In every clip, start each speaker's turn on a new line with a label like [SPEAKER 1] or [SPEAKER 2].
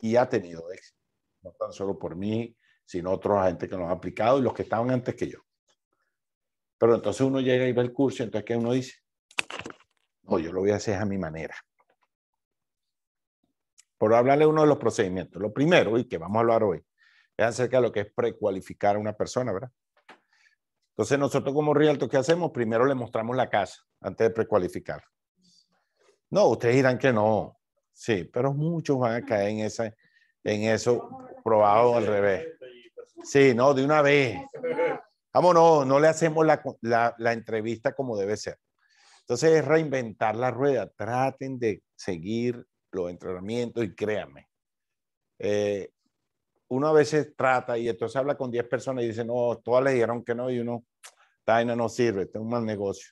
[SPEAKER 1] y ha tenido éxito. No tan solo por mí, sino otros gente que nos ha aplicado y los que estaban antes que yo. Pero entonces uno llega y ve el curso, y entonces ¿qué uno dice? No, yo lo voy a hacer a mi manera. Por hablarle uno de los procedimientos. Lo primero, y que vamos a hablar hoy, es acerca de lo que es precualificar a una persona, ¿verdad? Entonces nosotros como Rialto, ¿qué hacemos? Primero le mostramos la casa antes de precualificar. No, ustedes dirán que no, Sí, pero muchos van a caer en, en eso probado al revés. Sí, no, de una vez. Vámonos, no le hacemos la, entrevista como debe ser. Entonces es reinventar la rueda. Traten de seguir los entrenamientos y créanme. Eh, uno a veces trata y entonces habla con 10 personas y dice, no, todas le dijeron que no y uno, Taina no sirve, este un mal negocio.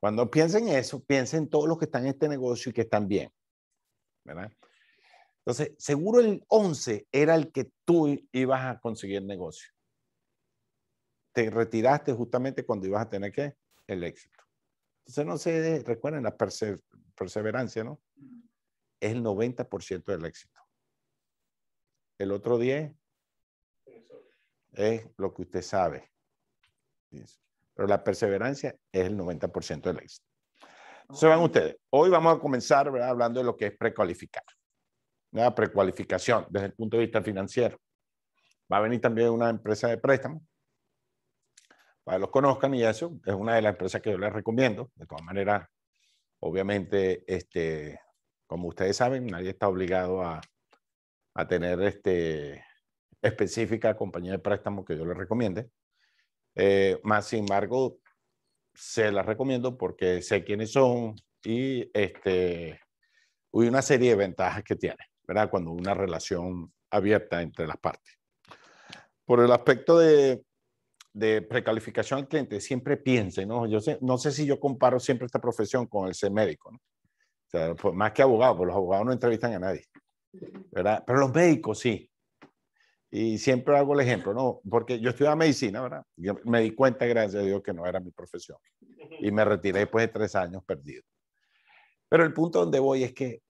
[SPEAKER 1] Cuando piensen eso, piensen todos los que están en este negocio y que están bien. ¿verdad? Entonces, seguro el 11 era el que tú ibas a conseguir negocio. Te retiraste justamente cuando ibas a tener que el éxito. Entonces, no se recuerden la perseverancia, ¿no? Es el 90% del éxito. El otro 10 es lo que usted sabe. Pero la perseverancia es el 90% del éxito. Se van ustedes. Hoy vamos a comenzar hablando de lo que es precualificar. La precualificación desde el punto de vista financiero. Va a venir también una empresa de préstamo para que los conozcan y eso es una de las empresas que yo les recomiendo. De todas maneras, obviamente, este, como ustedes saben, nadie está obligado a, tener este, específica compañía de préstamo que yo les recomiende. Eh, más sin embargo, se las recomiendo porque sé quiénes son y este, hay una serie de ventajas que tiene, ¿verdad? Cuando una relación abierta entre las partes. Por el aspecto de, de precalificación al cliente, siempre piense, ¿no? Yo sé, no sé si yo comparo siempre esta profesión con el ser médico, ¿no? Pues, más que abogado, porque los abogados no entrevistan a nadie, ¿verdad? Pero los médicos sí. Y siempre hago el ejemplo, ¿no? Porque yo estudiaba medicina, ¿verdad? me di cuenta, gracias a Dios, que no era mi profesión. Y me retiré después de tres años perdido. Pero el punto donde voy es que,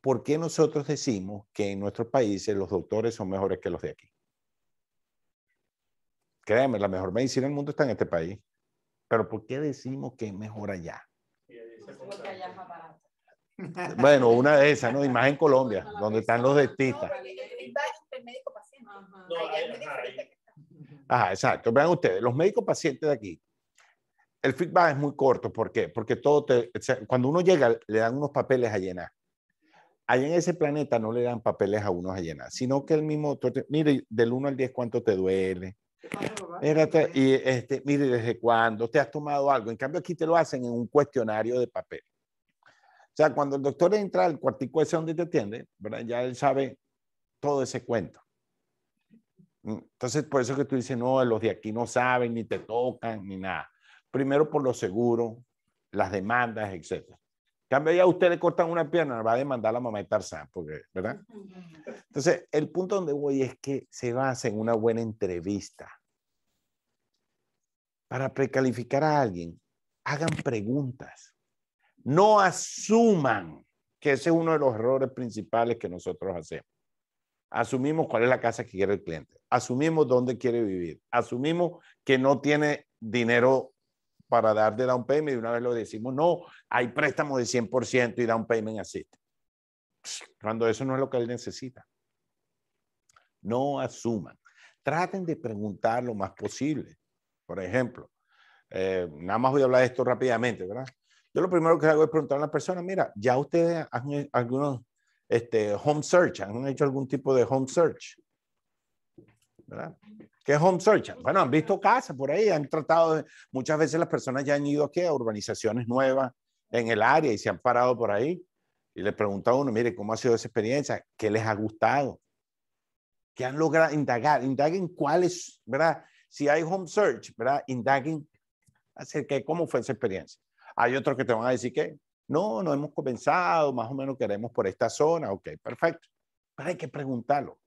[SPEAKER 1] ¿por qué nosotros decimos que en nuestros países los doctores son mejores que los de aquí? Créanme, la mejor medicina del mundo está en este país. Pero ¿por qué decimos que es mejor allá? Bueno, una de esas, ¿no? Y más en Colombia, donde están los dentistas.
[SPEAKER 2] No,
[SPEAKER 1] Ajá, exacto. Vean ustedes, los médicos pacientes de aquí, el feedback es muy corto. ¿Por qué? Porque todo te, cuando uno llega, le dan unos papeles a llenar. Allá en ese planeta no le dan papeles a unos a llenar, sino que el mismo, mire, del 1 al 10, ¿cuánto te duele? y este, mire, ¿desde cuándo te has tomado algo? En cambio, aquí te lo hacen en un cuestionario de papel. O sea, cuando el doctor entra al cuartico ese donde te atiende, ya él sabe todo ese cuento. Mm, entonces, por eso que tú dices, no, los de aquí no saben, ni te tocan, ni nada. Primero por lo seguro, las demandas, etc. Cambio ya ustedes usted le cortan una pierna, va a demandar la mamá de Tarzán, porque, ¿verdad? Entonces, el punto donde voy es que se basa en una buena entrevista. Para precalificar a alguien, hagan preguntas. No asuman, que ese es uno de los errores principales que nosotros hacemos asumimos cuál es la casa que quiere el cliente, asumimos dónde quiere vivir, asumimos que no tiene dinero para dar de down payment y una vez lo decimos, no, hay préstamo de 100% y down payment asiste. Cuando eso no es lo que él necesita. No asuman. Traten de preguntar lo más posible. Por ejemplo, eh, nada más voy a hablar de esto rápidamente, ¿verdad? Yo lo primero que hago es preguntar a la persona, mira, ya ustedes han, algunos este, home search? ¿Han hecho algún tipo de home search? ¿Verdad? ¿Qué es home search? Bueno, han visto casas por ahí, han tratado, de, muchas veces las personas ya han ido aquí a urbanizaciones nuevas en el área y se han parado por ahí y le pregunta a uno, mire, ¿cómo ha sido esa experiencia? ¿Qué les ha gustado? ¿Qué han logrado indagar? Indaguen cuáles, ¿verdad? Si hay home search, ¿verdad? Indaguen acerca de cómo fue esa experiencia. Hay otros que te van a decir que no, no hemos comenzado, más o menos queremos por esta zona, ok, perfecto. Pero hay que preguntarlo.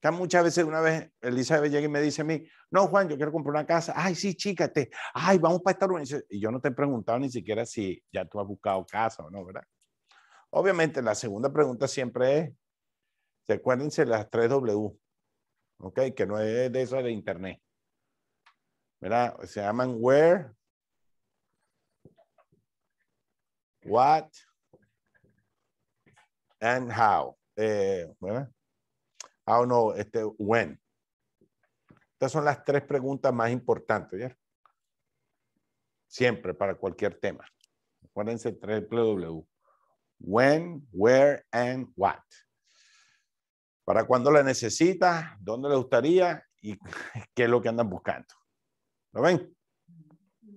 [SPEAKER 1] Que muchas veces, una vez, Elizabeth llega y me dice a mí, no, Juan, yo quiero comprar una casa. Ay, sí, chícate. ay, vamos para esta Y yo no te he preguntado ni siquiera si ya tú has buscado casa o no, ¿verdad? Obviamente, la segunda pregunta siempre es, recuérdense las 3W, ¿ok? Que no es de esa de internet, ¿verdad? Se llaman Where, what, and how. Eh, bueno, este, when. Estas son las tres preguntas más importantes, ¿ya? Siempre para cualquier tema. Acuérdense, 3W. When, where, and what. Para cuándo la necesitas, dónde le gustaría y qué es lo que andan buscando. ¿Lo ven?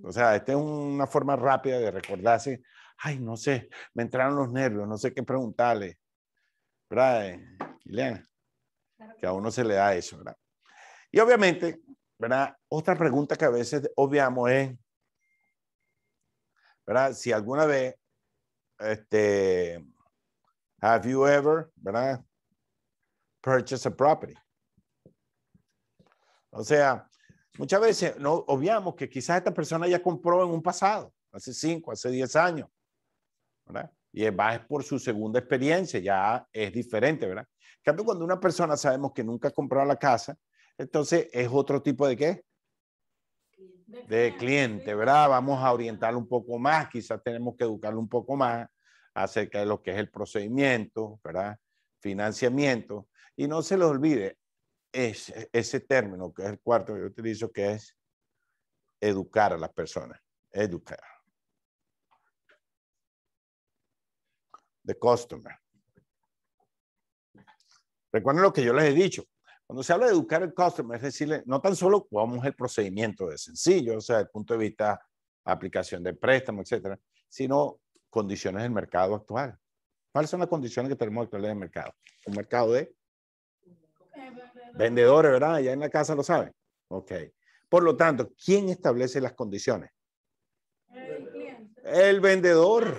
[SPEAKER 1] O sea, esta es una forma rápida de recordarse ay, no sé, me entraron los nervios, no sé qué preguntarle. ¿Verdad, Liliana? Que a uno se le da eso, ¿verdad? Y obviamente, ¿verdad? Otra pregunta que a veces obviamos es, ¿verdad? Si alguna vez, este, have you ever, ¿verdad? Purchase a property. O sea, muchas veces no obviamos que quizás esta persona ya compró en un pasado, hace cinco, hace 10 años, ¿verdad? Y va es por su segunda experiencia, ya es diferente, ¿verdad? cuando una persona sabemos que nunca ha comprado la casa, entonces es otro tipo de qué? De cliente, ¿verdad? Vamos a orientarlo un poco más, quizás tenemos que educarlo un poco más acerca de lo que es el procedimiento, ¿verdad? Financiamiento. Y no se les olvide ese término, que es el cuarto que yo utilizo, que es educar a las personas, educar. the customer. Recuerden lo que yo les he dicho. Cuando se habla de educar al customer, es decirle, no tan solo cuál es el procedimiento de sencillo, o sea, desde el punto de vista aplicación de préstamo, etcétera, sino condiciones del mercado actual. ¿Cuáles son las condiciones que tenemos actuales del mercado? Un mercado de vendedores, ¿verdad? Ya en la casa lo saben. Ok. Por lo tanto, ¿quién establece las condiciones?
[SPEAKER 2] El, cliente.
[SPEAKER 1] el vendedor.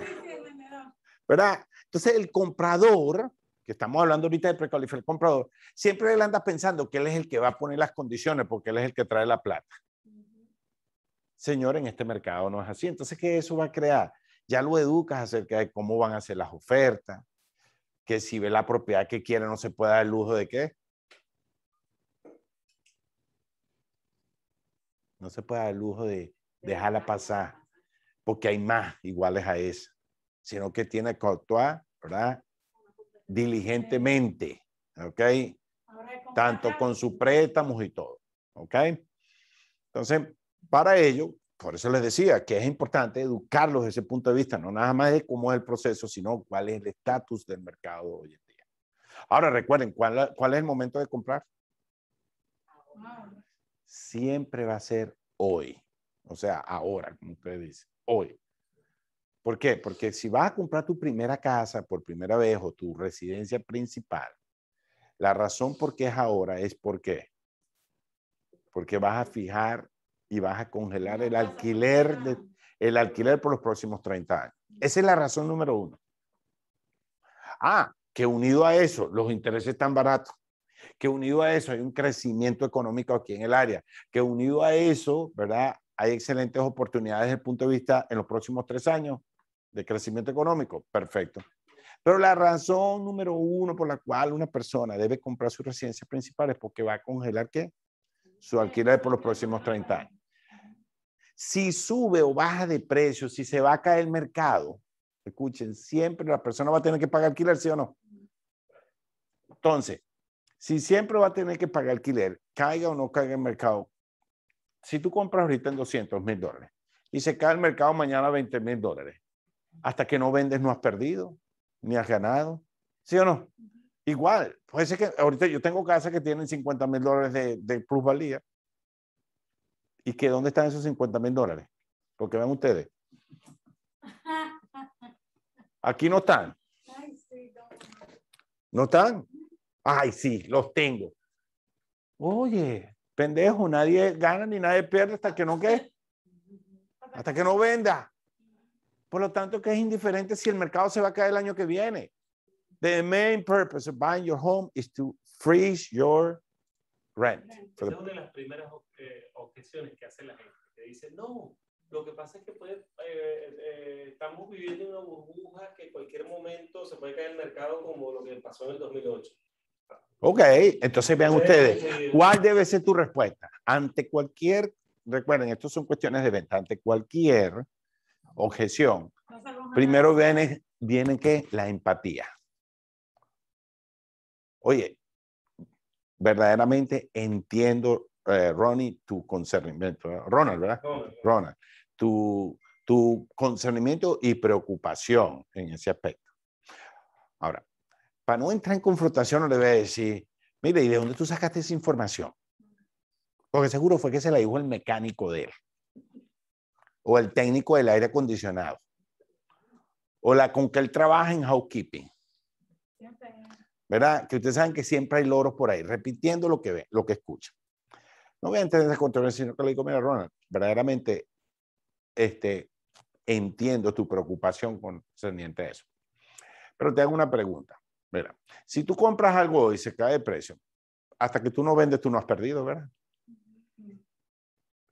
[SPEAKER 1] ¿Verdad? Entonces, el comprador, que estamos hablando ahorita de el comprador, siempre él anda pensando que él es el que va a poner las condiciones porque él es el que trae la plata. Señor, en este mercado no es así. Entonces, ¿qué eso va a crear? Ya lo educas acerca de cómo van a ser las ofertas, que si ve la propiedad que quiere no se puede dar el lujo de qué. No se puede dar el lujo de dejarla pasar, porque hay más iguales a esa sino que tiene que actuar, ¿verdad? Diligentemente, ¿ok? Tanto con sus préstamos y todo, ¿ok? Entonces, para ello, por eso les decía que es importante educarlos desde ese punto de vista, no nada más de cómo es el proceso, sino cuál es el estatus del mercado hoy en día. Ahora recuerden, ¿cuál, ¿cuál es el momento de comprar? Siempre va a ser hoy, o sea, ahora, como ustedes dicen, hoy. ¿Por qué? Porque si vas a comprar tu primera casa por primera vez o tu residencia principal, la razón por qué es ahora es por qué. Porque vas a fijar y vas a congelar el alquiler, el alquiler por los próximos 30 años. Esa es la razón número uno. Ah, que unido a eso, los intereses están baratos. Que unido a eso hay un crecimiento económico aquí en el área. Que unido a eso, ¿verdad? Hay excelentes oportunidades desde el punto de vista en los próximos tres años de crecimiento económico, perfecto. Pero la razón número uno por la cual una persona debe comprar su residencia principal es porque va a congelar qué? Su alquiler por los próximos 30 años. Si sube o baja de precio, si se va a caer el mercado, escuchen, siempre la persona va a tener que pagar alquiler, ¿sí o no? Entonces, si siempre va a tener que pagar alquiler, caiga o no caiga el mercado, si tú compras ahorita en 200 mil dólares y se cae el mercado mañana a 20 mil dólares, hasta que no vendes no has perdido, ni has ganado. ¿Sí o no? Igual, puede ser que ahorita yo tengo casas que tienen 50 mil dólares de, plusvalía. ¿Y que dónde están esos 50 mil dólares? Porque ven ustedes. Aquí no están. ¿No están? Ay, sí, los tengo. Oye, pendejo, nadie gana ni nadie pierde hasta que no qué. Hasta que no venda. Por lo tanto, que es indiferente si el mercado se va a caer el año que viene. The main purpose of buying your home is to freeze your rent. Es una de las primeras eh, objeciones que hace la gente, que dice, no, lo que pasa es que eh, eh, estamos viviendo en una burbuja que en cualquier momento se puede caer el mercado como lo que pasó en el 2008. Ok, entonces vean ustedes, ¿cuál debe ser tu respuesta? Ante cualquier, recuerden, estos son cuestiones de venta, ante cualquier objeción. Primero viene, que la empatía. Oye, verdaderamente entiendo, eh, Ronnie, tu concernimiento. Ronald, ¿verdad? Ronald, tu, tu concernimiento y preocupación en ese aspecto. Ahora, para no entrar en confrontación, no le voy a decir, mire, ¿y de dónde tú sacaste esa información? Porque seguro fue que se la dijo el mecánico de él o el técnico del aire acondicionado, o la con que él trabaja en housekeeping. ¿Verdad? Que ustedes saben que siempre hay loros por ahí, repitiendo lo que ve lo que escucha No voy a entender esa controversia, sino que le digo, mira, Ronald, verdaderamente este, entiendo tu preocupación con niente a eso. Pero te hago una pregunta. Mira, si tú compras algo y se cae de precio, hasta que tú no vendes, tú no has perdido, ¿verdad?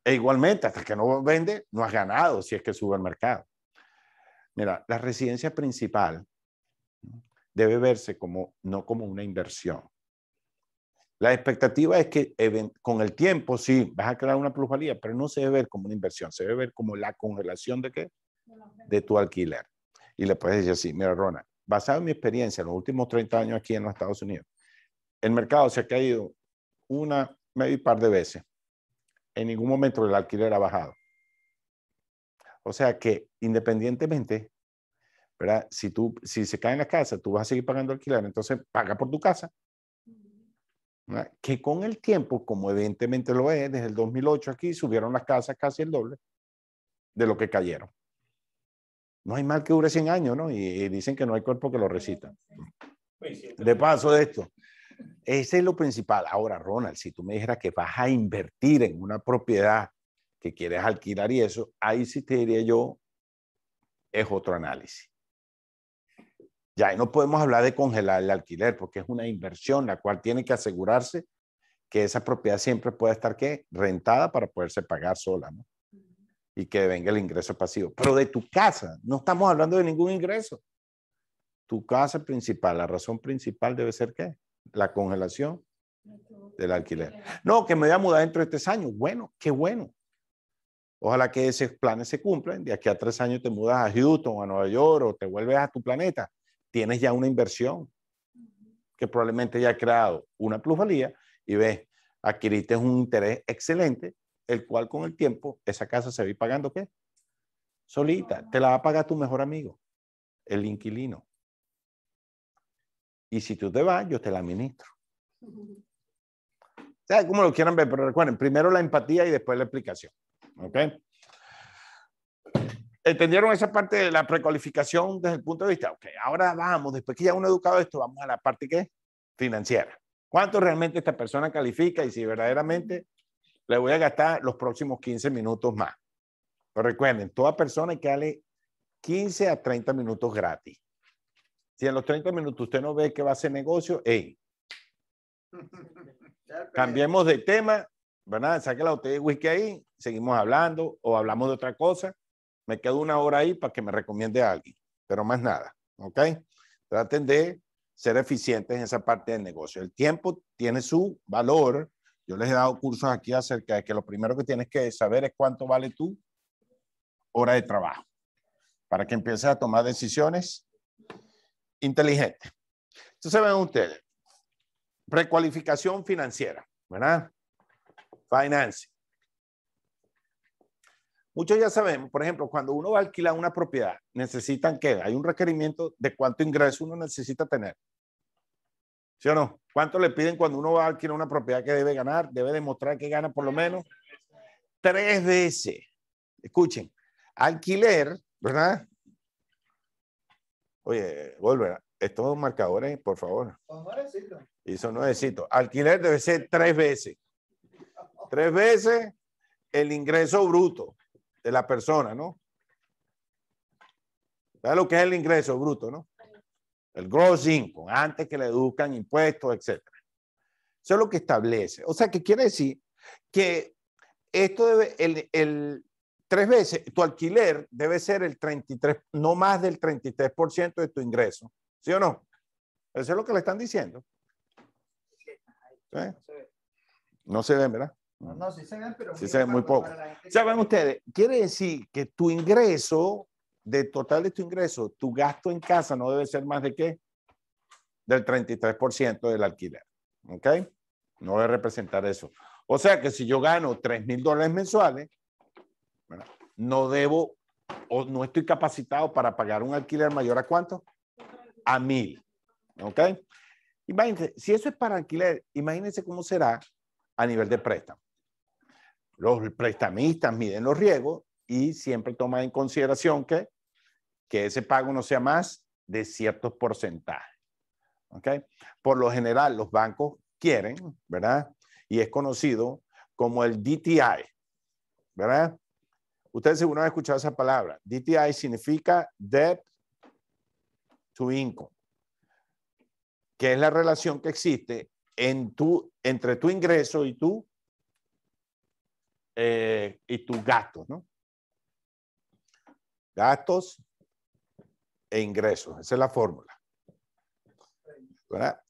[SPEAKER 1] E igualmente, hasta que no vende, no has ganado si es que sube al mercado. Mira, la residencia principal debe verse como, no como una inversión. La expectativa es que con el tiempo sí vas a crear una plusvalía, pero no se debe ver como una inversión, se debe ver como la congelación de qué? De tu alquiler. Y le puedes decir así, mira Rona, basado en mi experiencia en los últimos 30 años aquí en los Estados Unidos, el mercado se ha caído una, medio par de veces en ningún momento el alquiler ha bajado. O sea que independientemente, ¿verdad? Si, tú, si se cae las la casa, tú vas a seguir pagando alquiler, entonces paga por tu casa. Que con el tiempo, como evidentemente lo es, desde el 2008 aquí subieron las casas casi el doble de lo que cayeron. No hay mal que dure 100 años, ¿no? Y, y dicen que no hay cuerpo que lo resista. De paso de esto, ese es lo principal. Ahora, Ronald, si tú me dijeras que vas a invertir en una propiedad que quieres alquilar y eso, ahí sí te diría yo, es otro análisis. Ya no podemos hablar de congelar el alquiler porque es una inversión la cual tiene que asegurarse que esa propiedad siempre pueda estar rentada para poderse pagar sola, ¿no? Y que venga el ingreso pasivo. Pero de tu casa, no estamos hablando de ningún ingreso. Tu casa principal, la razón principal debe ser qué? la congelación del alquiler. No, que me voy a mudar dentro de tres años. Bueno, qué bueno. Ojalá que esos planes se cumplan. De aquí a tres años te mudas a Houston, a Nueva York o te vuelves a tu planeta. Tienes ya una inversión que probablemente ya ha creado una plusvalía y ves, adquiriste un interés excelente, el cual con el tiempo esa casa se va a pagando qué? Solita. Te la va a pagar tu mejor amigo, el inquilino. Y si tú te vas, yo te la administro. como lo quieran ver, pero recuerden, primero la empatía y después la explicación. ¿Ok? ¿Entendieron esa parte de la precualificación desde el punto de vista? Ok, ahora vamos, después que ya uno ha educado esto, vamos a la parte que financiera. ¿Cuánto realmente esta persona califica y si verdaderamente le voy a gastar los próximos 15 minutos más? Pero recuerden, toda persona hay que darle 15 a 30 minutos gratis. Si en los 30 minutos usted no ve que va a hacer negocio, hey, cambiemos de tema, ¿verdad? Saque la botella de whisky ahí, seguimos hablando o hablamos de otra cosa. Me quedo una hora ahí para que me recomiende a alguien, pero más nada, ¿ok? Traten de ser eficientes en esa parte del negocio. El tiempo tiene su valor. Yo les he dado cursos aquí acerca de que lo primero que tienes que saber es cuánto vale tu hora de trabajo para que empieces a tomar decisiones inteligente. Entonces ven ustedes, precualificación financiera, ¿verdad? Finance. Muchos ya sabemos, por ejemplo, cuando uno va a alquilar una propiedad, necesitan que hay un requerimiento de cuánto ingreso uno necesita tener. ¿Sí o no? ¿Cuánto le piden cuando uno va a alquilar una propiedad que debe ganar? Debe demostrar que gana por lo menos tres veces. Escuchen, alquiler, ¿verdad? Oye, vuelve, estos marcadores, por favor. Y son nuevecitos. Alquiler debe ser tres veces. Tres veces el ingreso bruto de la persona, ¿no? ¿Sabes lo que es el ingreso bruto, no? El gross income, antes que le educan impuestos, etc. Eso es lo que establece. O sea, que quiere decir que esto debe, el, el, tres veces, tu alquiler debe ser el 33, no más del 33% de tu ingreso. ¿Sí o no? Eso es lo que le están diciendo. No se ven, ¿verdad?
[SPEAKER 2] No, sí se ven,
[SPEAKER 1] pero se ven muy poco. Saben ustedes, quiere decir que tu ingreso, de total de tu ingreso, tu gasto en casa no debe ser más de qué? Del 33% del alquiler. ¿Ok? No debe representar eso. O sea que si yo gano 3 mil dólares mensuales, no debo o no estoy capacitado para pagar un alquiler mayor a cuánto? A mil. ¿Ok? Imagínense, si eso es para alquiler, imagínense cómo será a nivel de préstamo. Los prestamistas miden los riesgos y siempre toman en consideración que, que ese pago no sea más de ciertos porcentajes. ¿Ok? Por lo general, los bancos quieren, ¿verdad? Y es conocido como el DTI, ¿verdad? Ustedes seguro han escuchado esa palabra. DTI significa Debt to Income, que es la relación que existe entre tu ingreso y tu, eh, y gastos, ¿no? Gastos e ingresos. Esa es la fórmula.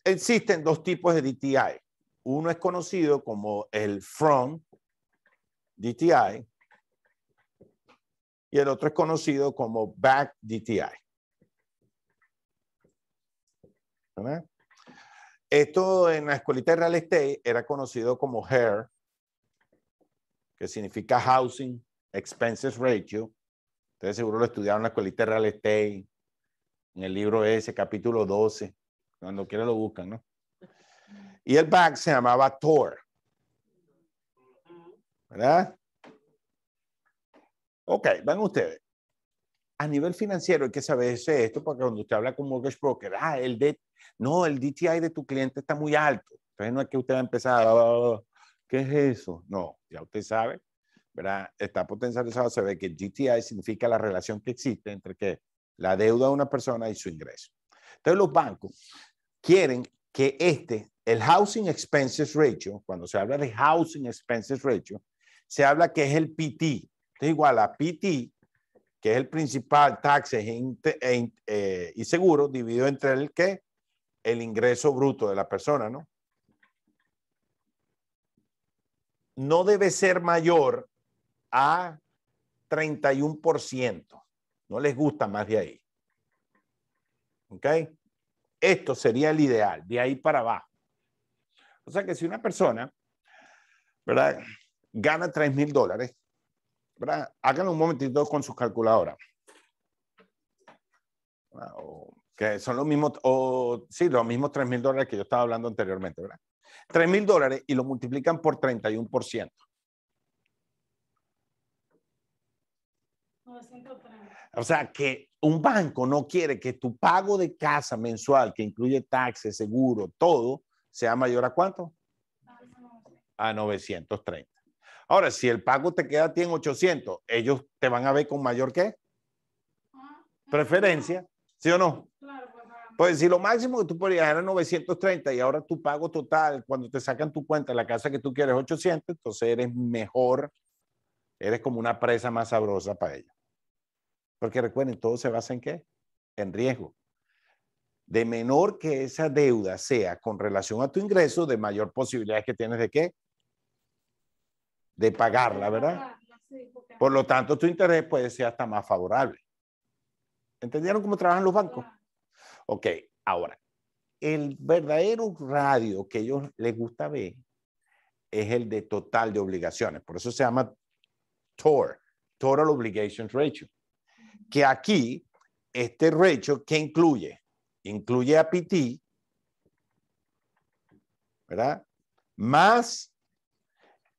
[SPEAKER 1] Existen dos tipos de DTI. Uno es conocido como el front DTI y el otro es conocido como Back DTI. Esto en la escuelita de real estate era conocido como HAIR, que significa Housing Expenses Ratio. Ustedes seguro lo estudiaron en la escuelita de real estate, en el libro ese, capítulo 12. Cuando quieran lo buscan, ¿no? Y el back se llamaba TOR. ¿Verdad? Ok, van ustedes. A nivel financiero hay que saberse esto porque cuando usted habla con mortgage broker, ah, el de, no, el DTI de tu cliente está muy alto. Entonces no es que usted va a empezar, ¿qué es eso? No, ya usted sabe, ¿verdad? Está potencializado se ve que el DTI significa la relación que existe entre que la deuda de una persona y su ingreso. Entonces los bancos quieren que este, el housing expenses ratio, cuando se habla de housing expenses ratio, se habla que es el PT, es este igual a PT, que es el principal, taxes eh, y seguro, dividido entre el que el ingreso bruto de la persona, ¿no? No debe ser mayor a 31%. No les gusta más de ahí. ¿Ok? Esto sería el ideal, de ahí para abajo. O sea que si una persona, ¿verdad? Gana 3 mil dólares ¿verdad? Háganlo un momentito con sus calculadoras. Ah, que son los mismos, o sí, los mismos 3 mil dólares que yo estaba hablando anteriormente, ¿verdad? 3 mil dólares y lo multiplican por 31%.
[SPEAKER 2] 930.
[SPEAKER 1] O sea, que un banco no quiere que tu pago de casa mensual, que incluye taxes, seguro, todo, sea mayor a cuánto? Ah, a 930. Ahora, si el pago te queda a ti en 800, ellos te van a ver con mayor ¿qué? preferencia, ¿sí o no? Pues si lo máximo que tú podías era 930 y ahora tu pago total, cuando te sacan tu cuenta, la casa que tú quieres 800, entonces eres mejor, eres como una presa más sabrosa para ellos. Porque recuerden, todo se basa en qué? En riesgo. De menor que esa deuda sea con relación a tu ingreso, de mayor posibilidad que tienes de qué? de pagarla, ¿verdad? Por lo tanto, tu interés puede ser hasta más favorable. ¿Entendieron cómo trabajan los bancos? Ok, ahora, el verdadero radio que ellos les gusta ver es el de total de obligaciones. Por eso se llama TOR, Total Obligations Ratio. Que aquí, este ratio, ¿qué incluye? Incluye a PT, ¿verdad? Más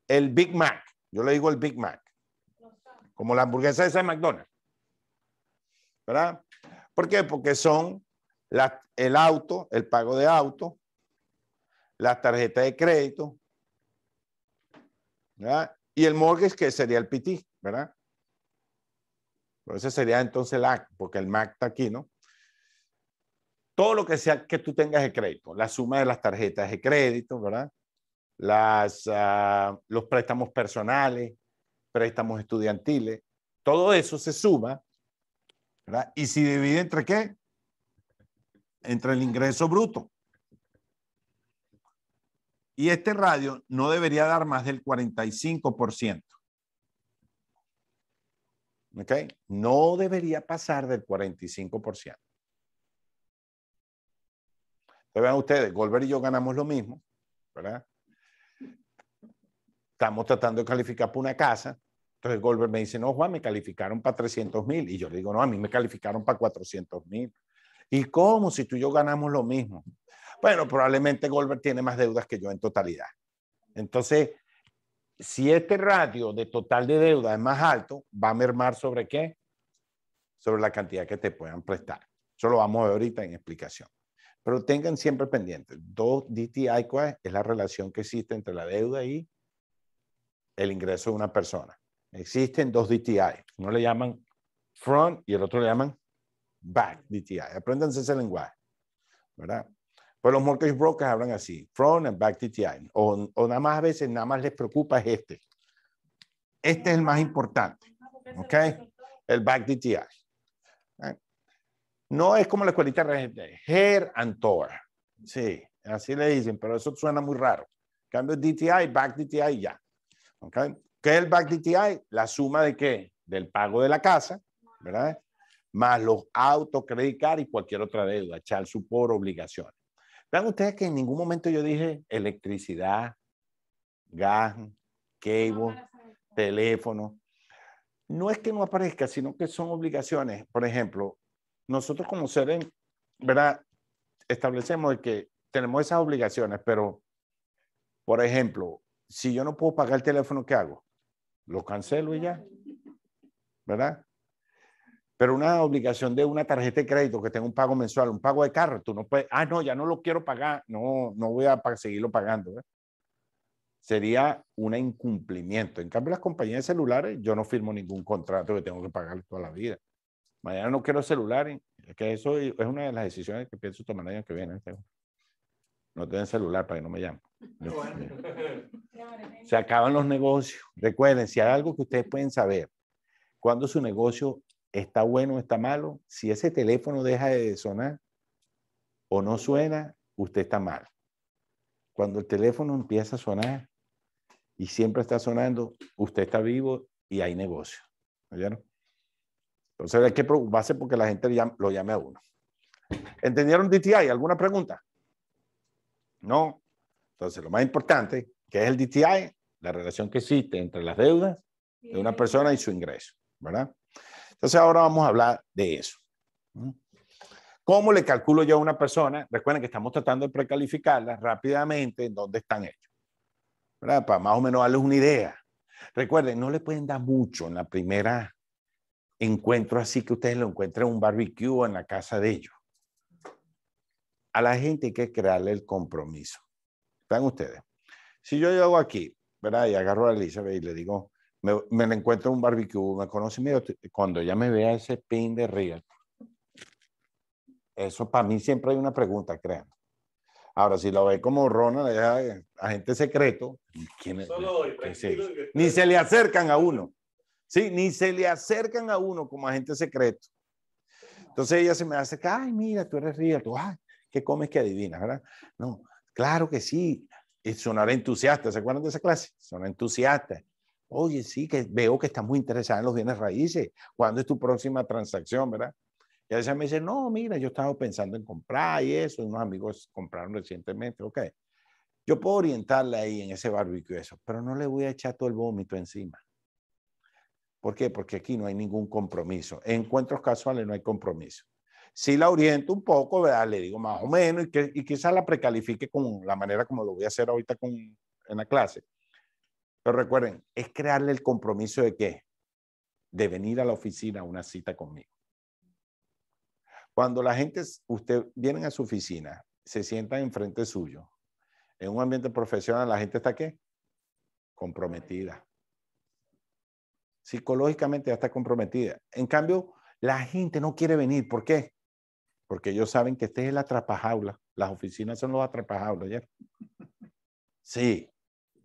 [SPEAKER 1] el Big Mac. Yo le digo el Big Mac. Como la hamburguesa esa de McDonald's. ¿Verdad? ¿Por qué? Porque son el auto, el pago de auto, las tarjetas de crédito, ¿verdad? Y el mortgage, que sería el PT, ¿verdad? Pero ese sería entonces el ACT, porque el MAC está aquí, ¿no? Todo lo que sea que tú tengas de crédito, la suma de las tarjetas de crédito, ¿verdad? las, ah, los préstamos personales, préstamos estudiantiles, todo eso se suma, ¿verdad? Y si divide entre qué? Entre el ingreso bruto. Y este radio no debería dar más del 45%. ¿Ok? No debería pasar del 45%. Entonces, vean ustedes, Golver y yo ganamos lo mismo, ¿verdad? estamos tratando de calificar para una casa. Entonces Goldberg me dice, no, Juan, me calificaron para 300 mil. Y yo le digo, no, a mí me calificaron para 400 mil. ¿Y cómo? Si tú y yo ganamos lo mismo. Bueno, probablemente Goldberg tiene más deudas que yo en totalidad. Entonces, si este ratio de total de deuda es más alto, va a mermar sobre qué? Sobre la cantidad que te puedan prestar. Eso lo vamos a ver ahorita en explicación. Pero tengan siempre pendiente, 2 DTI es la relación que existe entre la deuda y el ingreso de una persona. Existen dos DTI, uno le llaman front y el otro le llaman back DTI. Apréndanse ese lenguaje, ¿verdad? Pues los mortgage brokers hablan así, front and back DTI. O, nada más a veces, nada más les preocupa es este. Este es el más importante, ¿ok? El back DTI. ¿Eh? No es como la escuelita de Hair and tour, Sí, así le dicen, pero eso suena muy raro. Cambio DTI, back DTI, ya. Okay. ¿Qué es el back DTI? La suma de qué? Del pago de la casa, ¿verdad? Más los autos, credit card y cualquier otra deuda, Echar su por obligaciones. Vean ustedes que en ningún momento yo dije electricidad, gas, cable, teléfono. No es que no aparezca, sino que son obligaciones. Por ejemplo, nosotros como seres, ¿verdad? Establecemos que tenemos esas obligaciones, pero, por ejemplo, si yo no puedo pagar el teléfono, ¿qué hago? Lo cancelo y ya. ¿Verdad? Pero una obligación de una tarjeta de crédito que tenga un pago mensual, un pago de carro, tú no puedes, ah, no, ya no lo quiero pagar, no, no voy a seguirlo pagando. Sería un incumplimiento. En cambio, las compañías de celulares, yo no firmo ningún contrato que tengo que pagar toda la vida. Mañana no quiero celular, que eso es una de las decisiones que pienso tomar el año que viene. No te celular para que no me llamen. Se acaban los negocios. Recuerden, si hay algo que ustedes pueden saber, cuando su negocio está bueno o está malo, si ese teléfono deja de sonar o no suena, usted está mal. Cuando el teléfono empieza a sonar y siempre está sonando, usted está vivo y hay negocio. Entonces hay que preocuparse porque la gente lo llame a uno. ¿Entendieron DTI? ¿Alguna pregunta? No. Entonces, lo más importante, que es el DTI, la relación que existe entre las deudas de una persona y su ingreso, ¿verdad? Entonces, ahora vamos a hablar de eso. ¿Cómo le calculo yo a una persona? Recuerden que estamos tratando de precalificarla rápidamente en dónde están ellos, ¿verdad? Para más o menos darles una idea. Recuerden, no le pueden dar mucho en la primera encuentro así que ustedes lo encuentren en un barbecue o en la casa de ellos a la gente hay que crearle el compromiso. ¿Están ustedes? Si yo llego aquí, ¿verdad? Y agarro a Elizabeth y le digo, me, me encuentro un barbecue, me conoce, cuando ya me vea ese pin de real, eso para mí siempre hay una pregunta, créanme. Ahora, si lo ve como Ronald, agente secreto, ni se le acercan a uno. Sí, ni se le acercan a uno como agente secreto. Entonces ella se me hace, ay, mira, tú eres real, ay, ¿Qué comes que adivinas, verdad? No, claro que sí. Y sonará entusiasta. ¿Se acuerdan de esa clase? Son entusiasta. Oye, sí, que veo que estás muy interesada en los bienes raíces. ¿Cuándo es tu próxima transacción, verdad? Y a veces me dice, no, mira, yo estaba pensando en comprar y eso. Unos amigos compraron recientemente. Ok. Yo puedo orientarle ahí en ese barbecue eso, pero no le voy a echar todo el vómito encima. ¿Por qué? Porque aquí no hay ningún compromiso. En encuentros casuales no hay compromiso. Si la oriento un poco, le digo más o menos, y, que, y quizás la precalifique con la manera como lo voy a hacer ahorita en la clase. Pero recuerden, es crearle el compromiso de qué? De venir a la oficina a una cita conmigo. Cuando la gente, usted viene a su oficina, se sientan enfrente suyo, en un ambiente profesional, la gente está qué? Comprometida. Psicológicamente ya está comprometida. En cambio, la gente no quiere venir. ¿Por qué? porque ellos saben que este es el atrapajaula. Las oficinas son los atrapajaulas, ¿ya? Sí.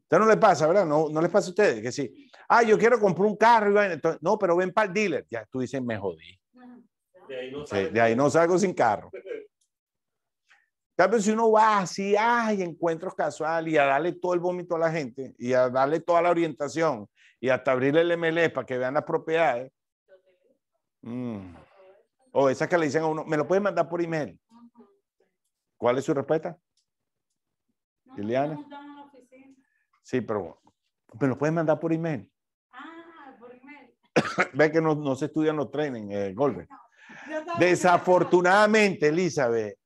[SPEAKER 1] Usted no le pasa, ¿verdad? No, no les pasa a ustedes que sí. Ah, yo quiero comprar un carro. no, pero ven para el dealer. Ya tú dices, me jodí.
[SPEAKER 2] De ahí no, salgo sin carro.
[SPEAKER 1] también si uno va así, hay encuentros casual. y a darle todo el vómito a la gente y a darle toda la orientación y hasta abrirle el MLS e para que vean las propiedades. Mm. O esas que le dicen a uno, ¿me lo puedes mandar por email? ¿Cuál es su respuesta? Liliana. sí, pero ¿me lo puedes mandar por email? Ah, por email. Ve que no, se estudian los trenes, en golpe. Desafortunadamente, Elizabeth,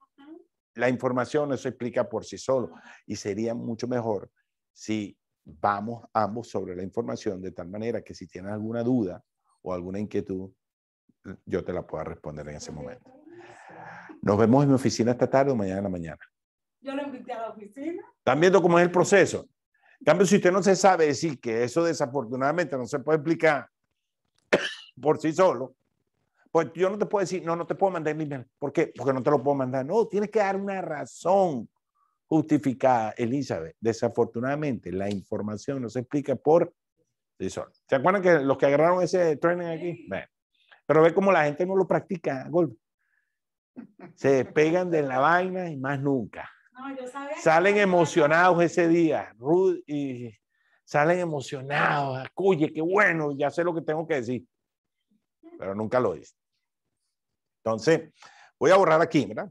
[SPEAKER 1] la información eso explica por sí solo y sería mucho mejor si vamos ambos sobre la información de tal manera que si tienes alguna duda o alguna inquietud, yo te la pueda responder en ese momento. Nos vemos en mi oficina esta tarde o mañana en la mañana.
[SPEAKER 2] Yo lo invité a la oficina.
[SPEAKER 1] ¿Están viendo cómo es el proceso? En cambio, si usted no se sabe decir que eso desafortunadamente no se puede explicar por sí solo, pues yo no te puedo decir, no, no te puedo mandar el email. ¿Por qué? Porque no te lo puedo mandar. No, tienes que dar una razón justificada, Elizabeth. Desafortunadamente, la información no se explica por sí solo. ¿Se acuerdan que los que agarraron ese training aquí? Bueno. Pero ve cómo la gente no lo practica, golpe. Se despegan de la vaina y más nunca. salen emocionados ese día. y salen emocionados. Oye, qué bueno, ya sé lo que tengo que decir. Pero nunca lo hice. Entonces, voy a borrar aquí, ¿verdad?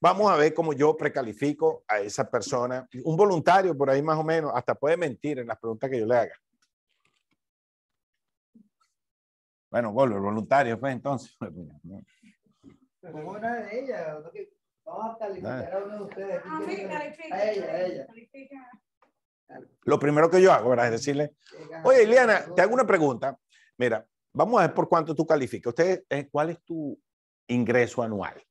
[SPEAKER 1] Vamos a ver cómo yo precalifico a esa persona. Un voluntario por ahí más o menos, hasta puede mentir en las preguntas que yo le haga. Bueno, el voluntario fue pues, entonces. una
[SPEAKER 2] pues, de ellas, vamos a calificar a uno de ustedes. Ah, califica. A ella, a ella.
[SPEAKER 1] Lo primero que yo hago, ¿verdad? Es decirle,
[SPEAKER 2] oye, Ileana, te hago una pregunta.
[SPEAKER 1] Mira, vamos a ver por cuánto tú calificas. Usted, eh, ¿cuál es tu ingreso anual?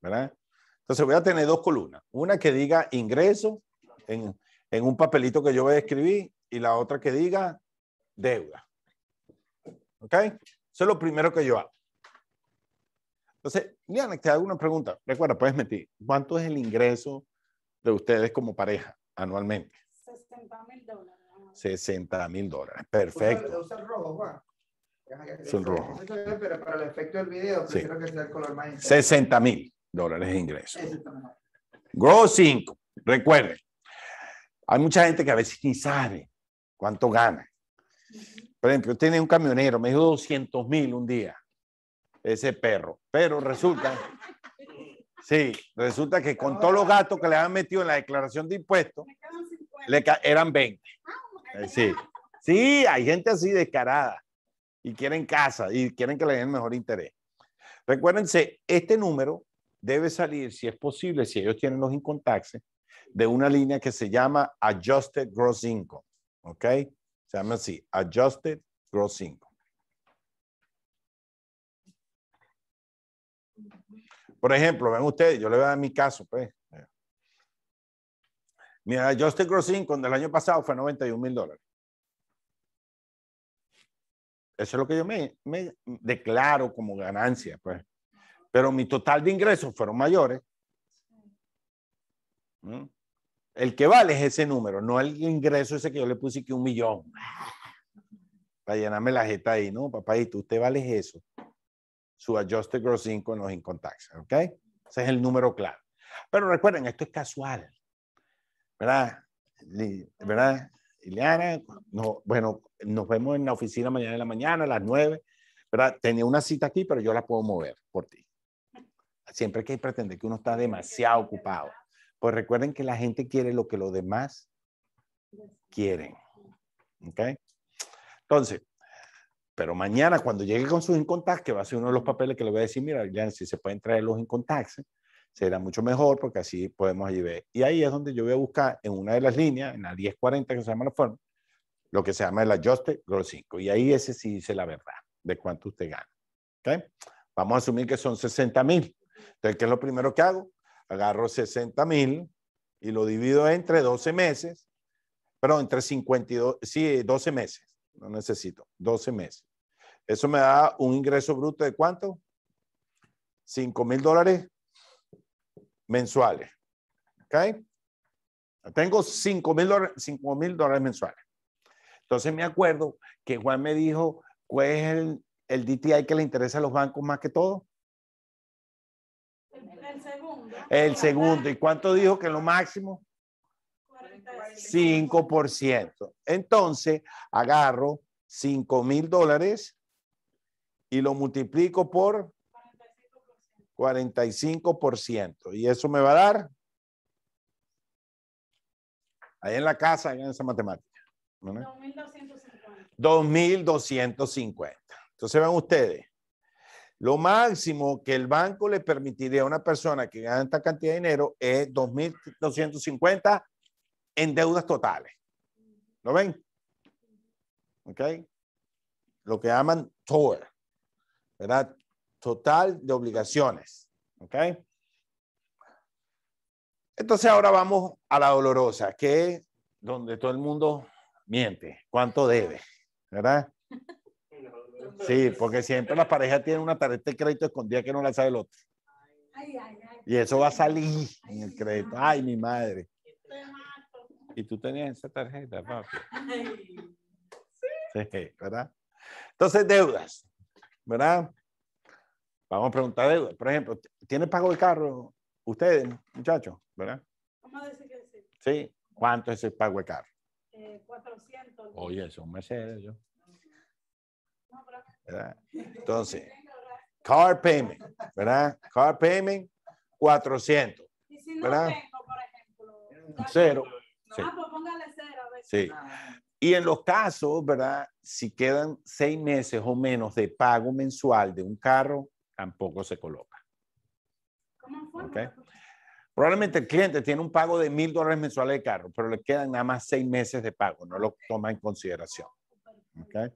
[SPEAKER 1] ¿Verdad? Entonces voy a tener dos columnas. Una que diga ingreso en un papelito que yo voy a escribir y la otra que diga deuda. ¿Ok? Eso es lo primero que yo hago. Entonces, Liana, te hago una pregunta. Recuerda, puedes meter. ¿Cuánto es el ingreso de ustedes como pareja anualmente?
[SPEAKER 2] 60 mil dólares.
[SPEAKER 1] 60 mil dólares. Perfecto.
[SPEAKER 2] el rojo, Es el rojo. Pero para el efecto del video, prefiero que sea el color más.
[SPEAKER 1] 60 mil dólares de ingreso. Grow 5. Recuerden, hay mucha gente que a veces ni sabe cuánto gana. Por ejemplo, tiene un camionero, me dijo 200 mil un día, ese perro. Pero resulta, sí, resulta que con todos los gastos que le han metido en la declaración de impuestos, le eran 20. Ah, eh, sí. sí, hay gente así descarada y quieren casa y quieren que le den mejor interés. Recuérdense, este número debe salir, si es posible, si ellos tienen los incontaxes, de una línea que se llama Adjusted Gross Income. ¿Ok? Se llama así, Adjusted Gross Income. Por ejemplo, ven ustedes, yo le voy a dar mi caso, pues. Mi Adjusted Gross Income del año pasado fue 91 mil dólares. Eso es lo que yo me, declaro como ganancia, pues. Pero mi total de ingresos fueron mayores. ¿Mm? El que vale es ese número, no el ingreso ese que yo le puse que un millón. Para llenarme la jeta ahí, ¿no? tú usted vale eso. Su adjusted gross income en los income ¿ok? Ese es el número claro. Pero recuerden, esto es casual. ¿Verdad? ¿Verdad? Ileana, no, bueno, nos vemos en la oficina mañana de la mañana, a las nueve. ¿Verdad? Tenía una cita aquí, pero yo la puedo mover por ti. Siempre hay que pretender que uno está demasiado ocupado. Pues recuerden que la gente quiere lo que los demás quieren. ¿Ok? Entonces, pero mañana cuando llegue con sus incontax, que va a ser uno de los papeles que le voy a decir, mira, si se pueden traer los incontactos, será mucho mejor porque así podemos ver. Y ahí es donde yo voy a buscar en una de las líneas, en la 1040 que se llama la forma, lo que se llama el ajuste los 5. Y ahí ese sí dice la verdad de cuánto usted gana. ¿Ok? Vamos a asumir que son 60 mil. Entonces, ¿qué es lo primero que hago? agarro 60 mil y lo divido entre 12 meses, pero entre 52, sí, 12 meses, no necesito, 12 meses. Eso me da un ingreso bruto de cuánto? 5 mil dólares mensuales. ¿Ok? Tengo 5 mil dólares mensuales. Entonces me acuerdo que Juan me dijo, ¿cuál es el, el DTI que le interesa a los bancos más que todo? El segundo. ¿Y cuánto dijo que lo máximo? 5%. Entonces, agarro 5 mil dólares y lo multiplico por 45%. ¿Y eso me va a dar? Ahí en la casa, en esa matemática.
[SPEAKER 2] 2.250.
[SPEAKER 1] 2.250. Entonces, ven ustedes, lo máximo que el banco le permitiría a una persona que gana esta cantidad de dinero es 2.250 en deudas totales. ¿Lo ven? ¿Ok? Lo que llaman TOR, ¿verdad? Total de obligaciones. ¿Ok? Entonces ahora vamos a la dolorosa, que es donde todo el mundo miente. ¿Cuánto debe? ¿Verdad? Sí, porque siempre las parejas tienen una tarjeta de crédito escondida que no la sabe el otro. Y eso va a salir en el crédito. Ay, mi madre. Y tú tenías esa tarjeta, papi. Sí, ¿verdad? Entonces, deudas, ¿verdad? Vamos a preguntar deudas. Por ejemplo, ¿tiene pago de carro ustedes, muchachos? ¿Verdad?
[SPEAKER 2] a decir que sí?
[SPEAKER 1] Sí. ¿Cuánto es el pago de carro?
[SPEAKER 2] Eh, 400. Oye,
[SPEAKER 1] son Mercedes, yo. Entonces, car payment, ¿verdad? Car payment, 400. ¿verdad? Tengo, por ejemplo? Cero. No, sí. pues póngale cero. A veces. Sí. Y en los casos, ¿verdad? Si quedan seis meses o menos de pago mensual de un carro, tampoco se coloca. ¿Cómo fue? ¿Okay? Probablemente el cliente tiene un pago de mil dólares mensuales de carro, pero le quedan nada más seis meses de pago, no lo toma en consideración. ¿Okay?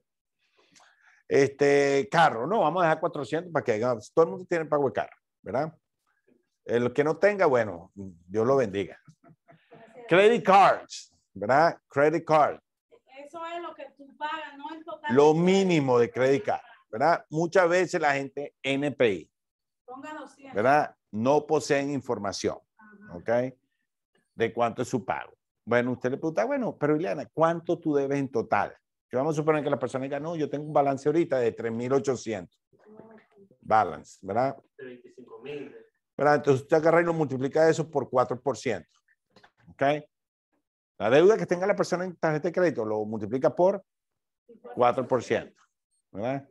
[SPEAKER 1] Este, carro, no, vamos a dejar 400 para que todo el mundo tiene pago de carro, ¿verdad? El que no tenga, bueno, Dios lo bendiga. Credit cards, ¿verdad? Credit cards.
[SPEAKER 2] Eso es lo que tú pagas, no el total. Lo
[SPEAKER 1] mínimo de credit card, ¿verdad? Muchas veces la gente NPI, ¿verdad? No poseen información, ¿ok? De cuánto es su pago. Bueno, usted le pregunta, bueno, pero Ileana, ¿cuánto tú debes en total? vamos a suponer que la persona diga, no, yo tengo un balance ahorita de 3.800. Balance, ¿verdad? De 25.000. ¿Verdad? Entonces usted agarra y lo multiplica eso por 4%. ¿Ok? La deuda que tenga la persona en tarjeta de crédito lo multiplica por 4%. ¿Verdad?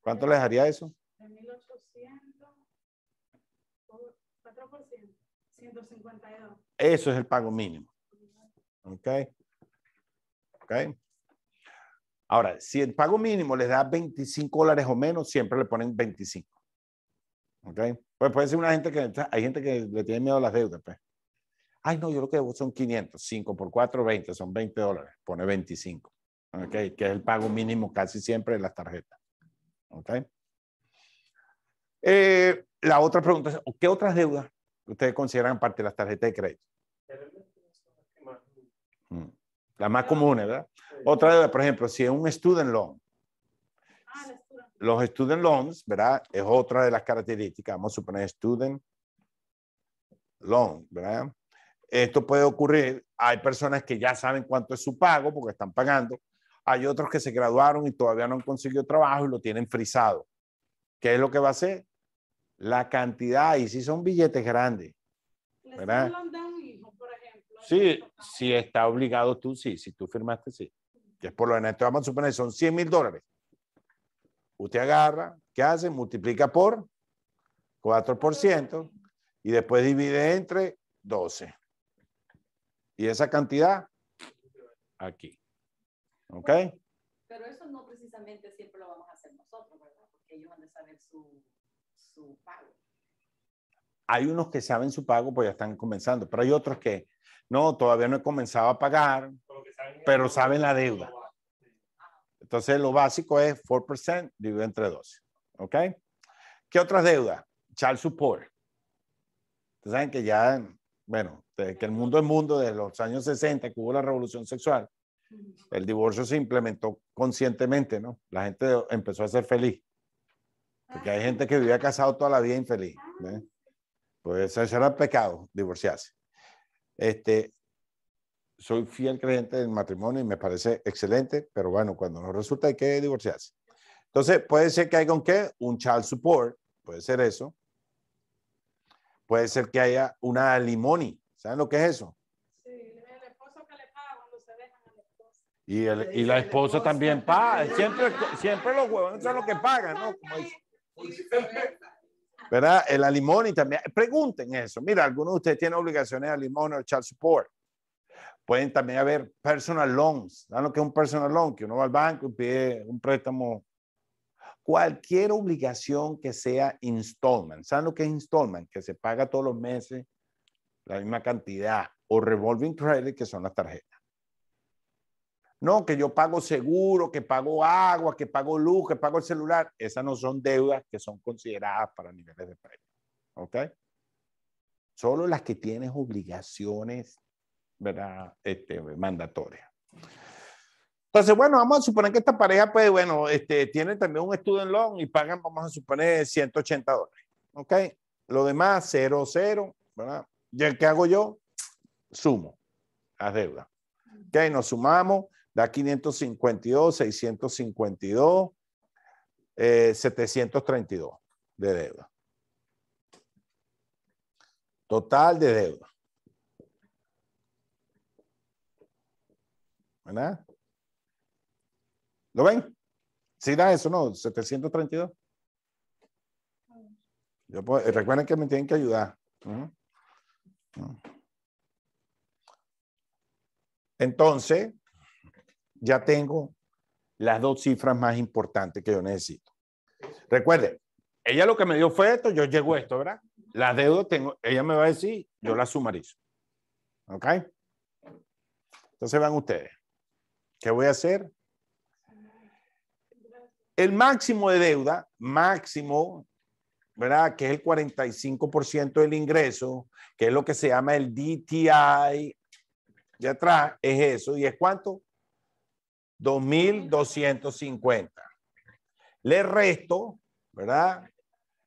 [SPEAKER 1] ¿Cuánto le daría eso?
[SPEAKER 2] 3.800 por 4%. 152.
[SPEAKER 1] Eso es el pago mínimo. ¿Ok? ¿Ok? Ahora, si el pago mínimo les da 25 dólares o menos, siempre le ponen 25. ¿Ok? Pues puede ser una gente que, hay gente que le tiene miedo a las deudas, pues. Ay, no, yo lo que debo son 500, 5 por 4, 20, son 20 dólares, pone 25. ¿Ok? Que es el pago mínimo casi siempre de las tarjetas. ¿Ok? Eh, la otra pregunta es, ¿qué otras deudas ustedes consideran parte de las tarjetas de crédito? la más común, ¿verdad? Otra, por ejemplo, si es un student loan. Ah, Los student loans, ¿verdad? Es otra de las características. Vamos a suponer student loan, ¿verdad? Esto puede ocurrir. Hay personas que ya saben cuánto es su pago porque están pagando. Hay otros que se graduaron y todavía no han conseguido trabajo y lo tienen frisado. ¿Qué es lo que va a hacer? La cantidad, y si son billetes grandes, ¿verdad? Sí, si está obligado tú, sí. Si tú firmaste, sí. Que es por lo general, vamos a suponer, son 100 mil dólares. Usted agarra, ¿qué hace? Multiplica por 4% y después divide entre 12. Y esa cantidad aquí. ¿Ok?
[SPEAKER 2] Pero eso no precisamente siempre lo vamos a hacer nosotros, ¿verdad? Porque ellos van a saber su, su pago.
[SPEAKER 1] Hay unos que saben su pago, pues ya están comenzando, pero hay otros que no, todavía no he comenzado a pagar, pero saben la deuda. Entonces, lo básico es 4% dividido entre 12. ¿Ok? ¿Qué otras deudas? Charles support. Ustedes saben que ya, bueno, que el mundo es mundo, desde los años 60, que hubo la revolución sexual, el divorcio se implementó conscientemente, ¿no? La gente empezó a ser feliz. Porque hay gente que vivía casado toda la vida infeliz. Pues eso era pecado, divorciarse. Este, soy fiel creyente del matrimonio y me parece excelente, pero bueno, cuando no resulta hay que divorciarse. Entonces, puede ser que hay con qué, un child support, puede ser eso. Puede ser que haya una alimony, ¿saben lo que es eso?
[SPEAKER 2] Sí, el esposo que le paga cuando se
[SPEAKER 1] dejan a la Y, la esposa también paga, siempre, siempre los huevones son los que pagan, ¿no? Como ¿verdad? El alimony también. Pregunten eso. Mira, algunos de ustedes tienen obligaciones de alimony o child support. Pueden también haber personal loans. ¿Saben lo que es un personal loan? Que uno va al banco y pide un préstamo. Cualquier obligación que sea installment. ¿Saben lo que es installment? Que se paga todos los meses la misma cantidad. O revolving credit, que son las tarjetas. No, que yo pago seguro, que pago agua, que pago luz, que pago el celular. Esas no son deudas que son consideradas para niveles de premio. ¿Ok? Solo las que tienes obligaciones, ¿verdad? Este, mandatorias. Entonces, bueno, vamos a suponer que esta pareja, pues, bueno, este, tiene también un student loan y pagan, vamos a suponer, 180 dólares. ¿Ok? Lo demás, 0, 0, ¿verdad? ¿Y que hago yo? Sumo las deudas. ¿Ok? Nos sumamos da 552, 652, 732 de deuda. Total de deuda. ¿Verdad? ¿Lo ven? Sí da eso, ¿no? 732. Eh, recuerden que me tienen que ayudar. Entonces, ya tengo las dos cifras más importantes que yo necesito. Recuerde, ella lo que me dio fue esto, yo llego esto, ¿verdad? Las deudas tengo, ella me va a decir, yo las sumarizo. ¿Ok? Entonces van ustedes. ¿Qué voy a hacer? El máximo de deuda, máximo, ¿verdad? Que es el 45% del ingreso, que es lo que se llama el DTI de atrás, es eso. ¿Y es cuánto? 2250. Le resto, ¿verdad?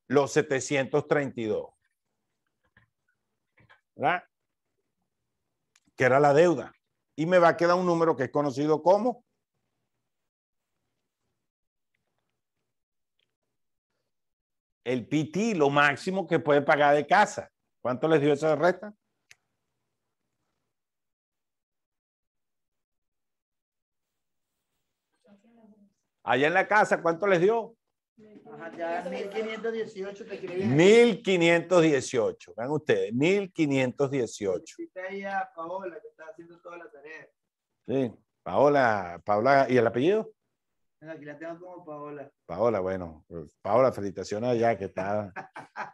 [SPEAKER 1] Los 732. ¿Verdad? Que era la deuda. Y me va a quedar un número que es conocido como el PT, lo máximo que puede pagar de casa. ¿Cuánto les dio esa resta? Allá en la casa, ¿cuánto les dio?
[SPEAKER 2] Ajá, ya 1518 te
[SPEAKER 1] 1518, vean ustedes, 1518.
[SPEAKER 2] Paola, que
[SPEAKER 1] Sí, Paola, Paola, ¿y el apellido?
[SPEAKER 2] Aquí la tengo como Paola.
[SPEAKER 1] Paola, bueno, pues, Paola, felicitaciones allá que está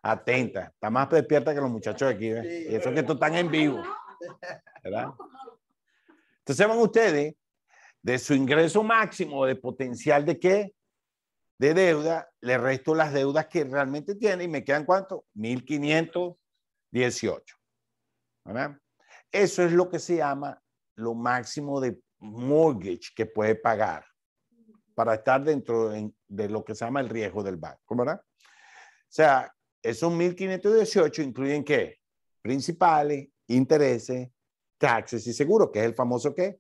[SPEAKER 1] atenta, está más despierta que los muchachos aquí, y eso que tú están en vivo, ¿verdad? Entonces van ustedes de su ingreso máximo de potencial de qué? De deuda, le resto las deudas que realmente tiene y me quedan cuánto? 1518. ¿Verdad? Eso es lo que se llama lo máximo de mortgage que puede pagar para estar dentro de, lo que se llama el riesgo del banco, ¿verdad? O sea, esos 1518 incluyen qué? Principales, intereses, taxes y seguro, que es el famoso qué?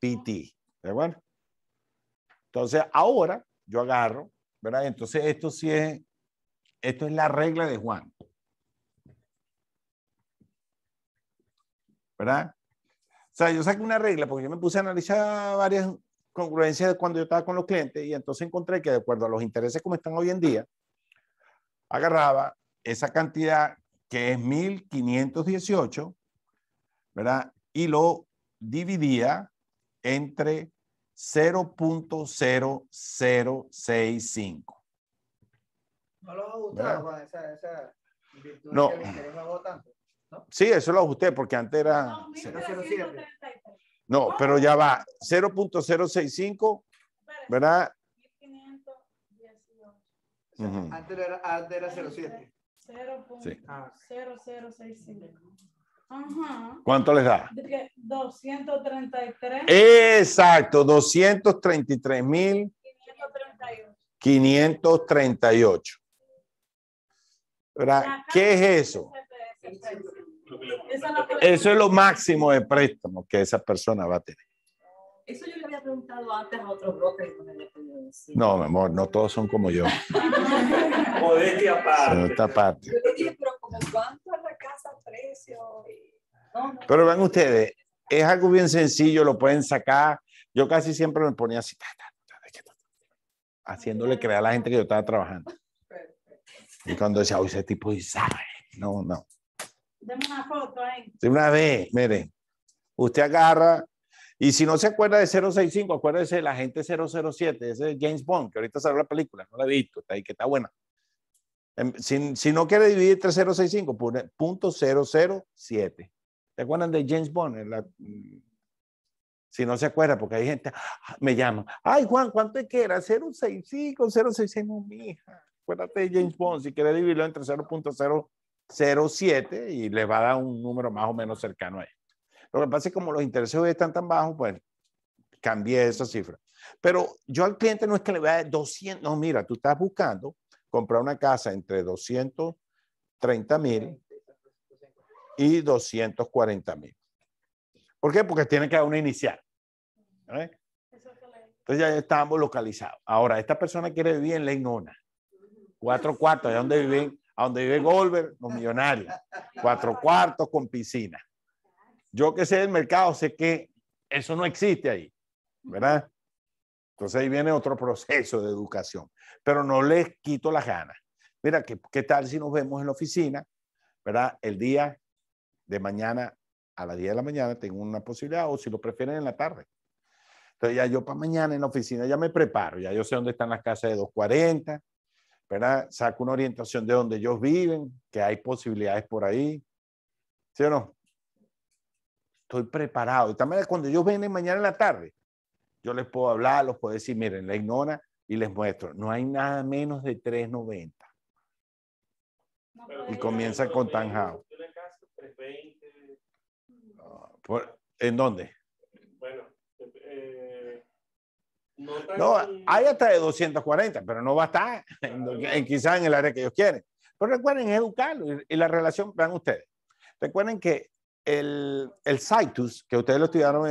[SPEAKER 1] PT. ¿De eh, Entonces, ahora yo agarro, ¿verdad? Entonces, esto sí es, esto es la regla de Juan. ¿Verdad? O sea, yo saqué una regla porque yo me puse a analizar varias congruencias cuando yo estaba con los clientes y entonces encontré que de acuerdo a los intereses como están hoy en día, agarraba esa cantidad que es 1518, ¿verdad? Y lo dividía entre 0.0065.
[SPEAKER 2] No lo ajustaron esa, esa no. que ¿no?
[SPEAKER 1] Sí, eso lo ajusté porque antes era... No, no pero ya va. 0.065, ¿verdad?
[SPEAKER 2] 1518. Antes era, antes 07. 0.0065.
[SPEAKER 1] ¿Cuánto les da?
[SPEAKER 2] 233.
[SPEAKER 1] Exacto, 233 mil. 538. ¿Qué es eso? Eso es lo máximo de préstamo que esa persona va a tener.
[SPEAKER 2] Eso yo le había preguntado antes a otro broker. No,
[SPEAKER 1] mi amor, no todos son como yo.
[SPEAKER 2] Modestia aparte. Pero como cuánto pero vean
[SPEAKER 1] ustedes, es algo bien sencillo, lo pueden sacar. Yo casi siempre me ponía así, haciéndole creer a la gente que yo estaba trabajando. Y cuando decía, ese tipo y sabe. No, no.
[SPEAKER 2] Deme una foto ahí.
[SPEAKER 1] De una vez, miren, Usted agarra, y si no se acuerda de 065, acuérdese de la gente 007, ese es James Bond, que ahorita salió la película, no la he visto, está ahí, que está buena. Em, si, si no quiere dividir 3065, pone .007. te acuerdan de James Bond? Mm, si no se acuerda, porque hay gente, ah, me llama, ay Juan, ¿cuánto es que era? 065, 066, no, mija. Acuérdate de James Bond, si quiere dividirlo entre 0.007 y le va a dar un número más o menos cercano a esto. Lo que pasa es que como los intereses hoy están tan bajos, pues cambié esa cifra. Pero yo al cliente no es que le vea 200, no, mira, tú estás buscando comprar una casa entre 230 mil y 240 mil. ¿Por qué? Porque tiene que haber una inicial. ¿eh? Entonces ya estamos localizados. Ahora, esta persona quiere vivir en Leinona. Cuatro cuartos, de donde viven, a donde vive Goldberg, los millonarios. Cuatro cuartos con piscina. Yo que sé del mercado, sé que eso no existe ahí, ¿verdad? Entonces ahí viene otro proceso de educación pero no les quito las ganas. Mira, ¿qué, tal si nos vemos en la oficina? ¿Verdad? El día de mañana a las 10 de la mañana tengo una posibilidad, o si lo prefieren en la tarde. Entonces ya yo para mañana en la oficina ya me preparo, ya yo sé dónde están las casas de 240, ¿verdad? Saco una orientación de dónde ellos viven, que hay posibilidades por ahí. ¿Sí o no? Estoy preparado. Y también cuando ellos vienen mañana en la tarde, yo les puedo hablar, los puedo decir, miren, la ignora y les muestro, no hay nada menos de 3.90.
[SPEAKER 2] y comienza con Tanjao.
[SPEAKER 1] Ah, ¿En dónde?
[SPEAKER 2] Bueno, eh, no, hay
[SPEAKER 1] hasta de 240, pero no va a estar quizás en el área que ellos quieren. Pero recuerden educarlo y la relación, vean ustedes. Recuerden que el, el CITUS, que ustedes lo estudiaron